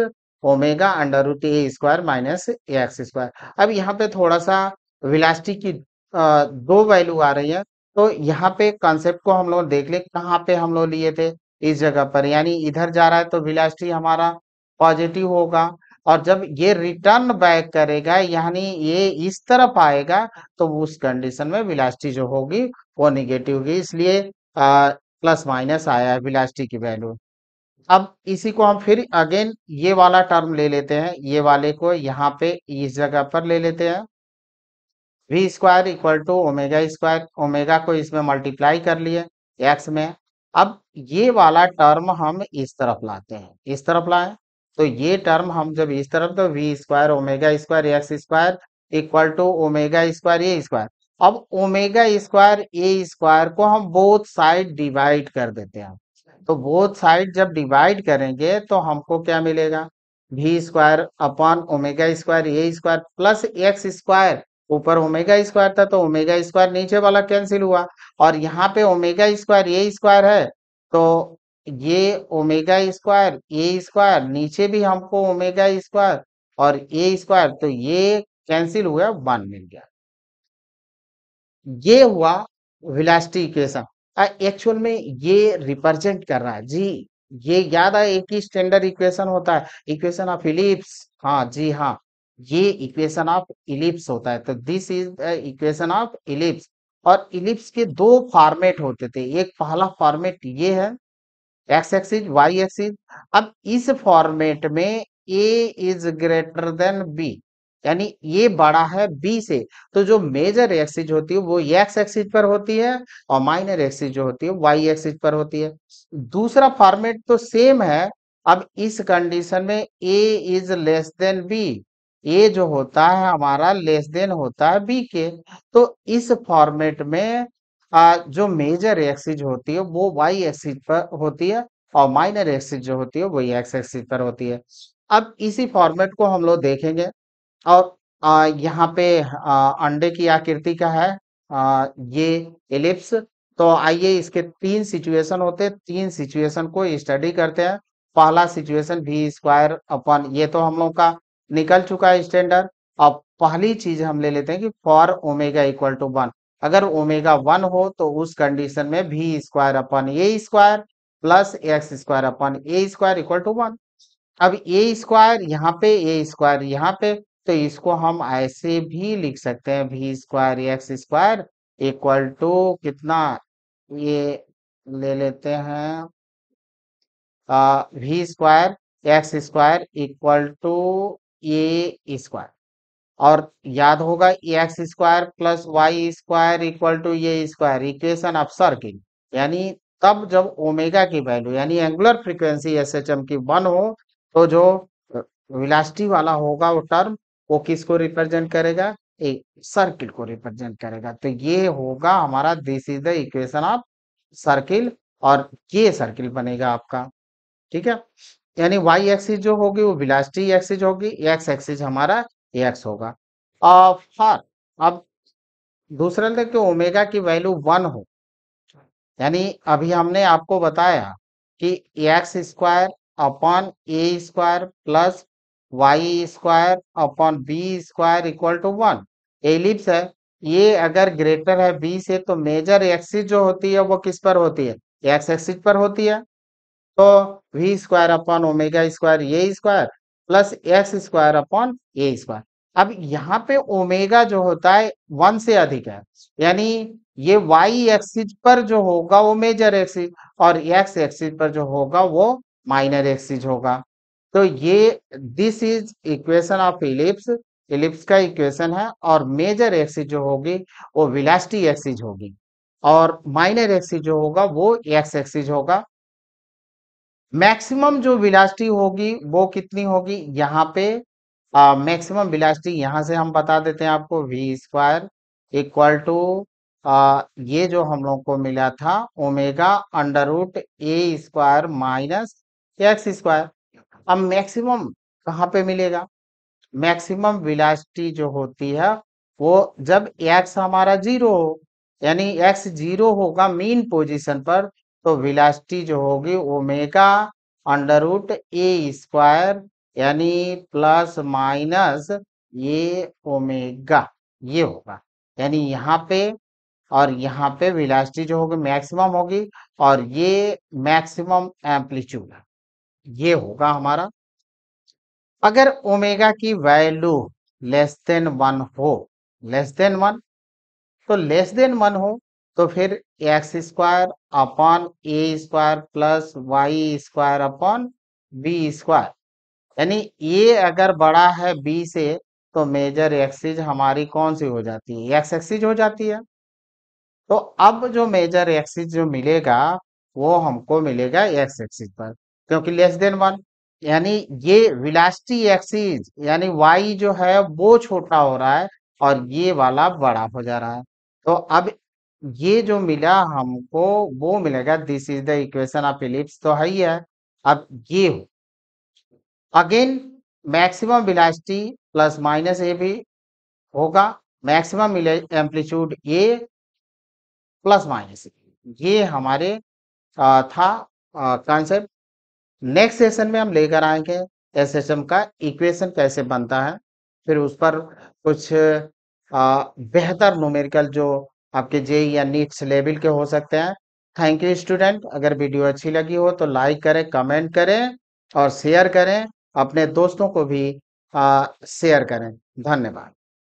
omega under root a square minus x square अब यहाँ पे थोड़ा सा विलास्टिक की दो वैल्यू आ रही है तो यहाँ पे कॉन्सेप्ट को हम लोग देख ले कहाँ पे हम लोग लिए थे इस जगह पर यानी इधर जा रहा है तो विलास्टी हमारा पॉजिटिव होगा और जब ये रिटर्न बैक करेगा यानी ये इस तरफ आएगा तो उस कंडीशन में विलास्टी जो होगी वो निगेटिव होगी इसलिए आ, प्लस माइनस आया है की वैल्यू अब इसी को हम फिर अगेन ये वाला टर्म ले लेते हैं ये वाले को यहाँ पे इस जगह पर ले लेते हैं v square equal to omega square omega को इसमें मल्टीप्लाई कर लिए एक्स में अब ये वाला टर्म हम इस तरफ लाते हैं इस तरफ लाए तो ये टर्म हम जब इस तरफ तो v square omega square x square equal to omega square a square अब ओमेगा स्क्वायर ए स्क्वायर को हम बोथ साइड डिवाइड कर देते हैं तो बोथ साइड जब डिवाइड करेंगे तो हमको क्या मिलेगा v square upon omega square a square plus x square ऊपर ओमेगा स्क्वायर था तो ओमेगा स्क्वायर नीचे वाला कैंसिल हुआ और यहाँ पे ओमेगा स्क्वायर ए स्क्वायर है तो ये ओमेगा स्क्वायर ए स्क्वायर नीचे भी हमको ओमेगा स्क्वायर और ए स्क्वायर तो ये कैंसिल हुआ वन मिल गया ये हुआ विलास्टी इक्वेशन एक्चुअल में ये रिप्रेजेंट कर रहा है जी ये याद है एक ही स्टैंडर्ड इक्वेशन होता है इक्वेशन ऑफ इलिप्स हाँ जी हाँ ये इक्वेशन ऑफ इलिप्स होता है तो this is equation of ellipse और इलिप्स के दो फॉर्मेट होते थे एक पहला फॉर्मेट ये है एक्स एक्सिस वाई एक्सिस अब इस फॉर्मेट में a is greater than b यानी ये बड़ा है बी से तो जो मेजर एक्सिस होती है वो एक्स एक्सिस पर होती है और माइनर एक्सिस जो होती है वाई एक्सिस पर होती है दूसरा फॉर्मेट तो सेम है अब इस कंडीशन में a is less than b a जो होता है हमारा लेस देन होता है बी के तो इस फॉर्मेट में जो मेजर एक्सिज होती है वो वाई एक्सिज पर होती है और माइनर एक्सिज जो होती है वो एक्स एक्सिज पर होती है अब इसी फॉर्मेट को हम लोग देखेंगे और आ, यहाँ पे आ, अंडे की आकृति का है आ, ये एलिप्स तो आइए इसके तीन सिचुएशन होते हैं तीन सिचुएशन को स्टडी करते हैं पहला सिचुएशन भी स्क्वायर अपन ये तो हम लोग का निकल चुका है स्टैंडर्ड और पहली चीज हम ले लेते हैं कि for omega equal to one अगर ओमेगा वन हो तो उस कंडीशन में भी square upon a square plus x square upon a square equal to one अब ए स्क्वायर यहाँ पे ए स्क्वायर यहाँ पे तो इसको हम ऐसे भी लिख सकते हैं भी square x square equal to कितना ये ले लेते हैं आ, भी square x square equal to a square और याद होगा x square plus y square equal to ये स्क्वायर इक्वेशन ऑफ सर्किल यानी तब जब ओमेगा की वैल्यू यानी angular frequency S H M की वन हो तो जो विलास्टी वाला होगा वो टर्म वो किसको रिप्रेजेंट करेगा ए सर्किल को रिप्रेजेंट करेगा तो ये होगा हमारा this is the equation of circle और ये सर्किल बनेगा आपका ठीक है यानी वाई एक्सिस जो होगी वो विलासिटी एक्सिस होगी एक्स एक्सिस हमारा एक्स होगा फॉर हाँ, अब दूसरे देखो ओमेगा की वैल्यू वन हो यानी अभी हमने आपको बताया कि x square upon a square plus y square upon b square equal to one ellipse है ये अगर ग्रेटर है बी से तो मेजर एक्सिस जो होती है वो किस पर होती है एक्स एक्सिस पर होती है तो v square upon omega square ये square plus x square upon a square अब यहाँ पे ओमेगा जो होता है वन से अधिक है यानी ये वाई एक्सिस पर जो होगा वो मेजर एक्सिस और एक्स एक्सिस पर जो होगा वो माइनर एक्सिस होगा तो ये this is equation of ellipse ellipse का इक्वेशन है और मेजर एक्सिस जो होगी वो विलास्टी एक्सिस होगी और माइनर एक्सिस जो होगा वो एक्स एक्सिस होगा मैक्सिमम जो विलासिटी होगी वो कितनी होगी यहाँ पे मैक्सिमम विलास्टी यहाँ से हम बता देते हैं आपको वी स्क्वायर इक्वल टू ये जो हम लोग को मिला था omega under root a square minus x square अब मैक्सिमम कहाँ पे मिलेगा मैक्सिमम विलासिटी जो होती है वो जब एक्स हमारा जीरो हो यानी एक्स जीरो होगा मीन पोजिशन पर तो विलास्टी जो होगी omega under root a square यानी प्लस माइनस ये ओमेगा ये होगा यानी यहाँ पे और यहाँ पे विलास्टी जो होगी मैक्सिमम होगी और ये मैक्सिमम एम्पलीट्यूड है ये होगा हमारा अगर ओमेगा की वैल्यू लेस देन वन हो लेस देन वन तो लेस देन वन हो तो फिर x square upon a square plus y square upon b square यानी ए अगर बड़ा है बी से तो मेजर एक्सिस हमारी कौन सी हो जाती है एक्स एक्सिस हो जाती है तो अब जो मेजर एक्सिस जो मिलेगा वो हमको मिलेगा एक्स एक्सिस पर क्योंकि लेस देन वन यानी ये विलास्टी एक्सिस यानी वाई जो है वो छोटा हो रहा है और ये वाला बड़ा हो जा रहा है तो अब ये जो मिला हमको वो मिलेगा this is the equation of ellipse तो है ही है अब ये हो again maximum velocity plus minus a भी होगा maximum amplitude a plus minus ये हमारे था कॉन्सेप्ट नेक्स्ट सेशन में हम लेकर आएंगे एस एस एम का इक्वेशन कैसे बनता है फिर उस पर कुछ बेहतर नोमेरिकल जो आपके जे या नीट्स लेवल के हो सकते हैं थैंक यू स्टूडेंट अगर वीडियो अच्छी लगी हो तो लाइक करें कमेंट करें और शेयर करें अपने दोस्तों को भी शेयर करें धन्यवाद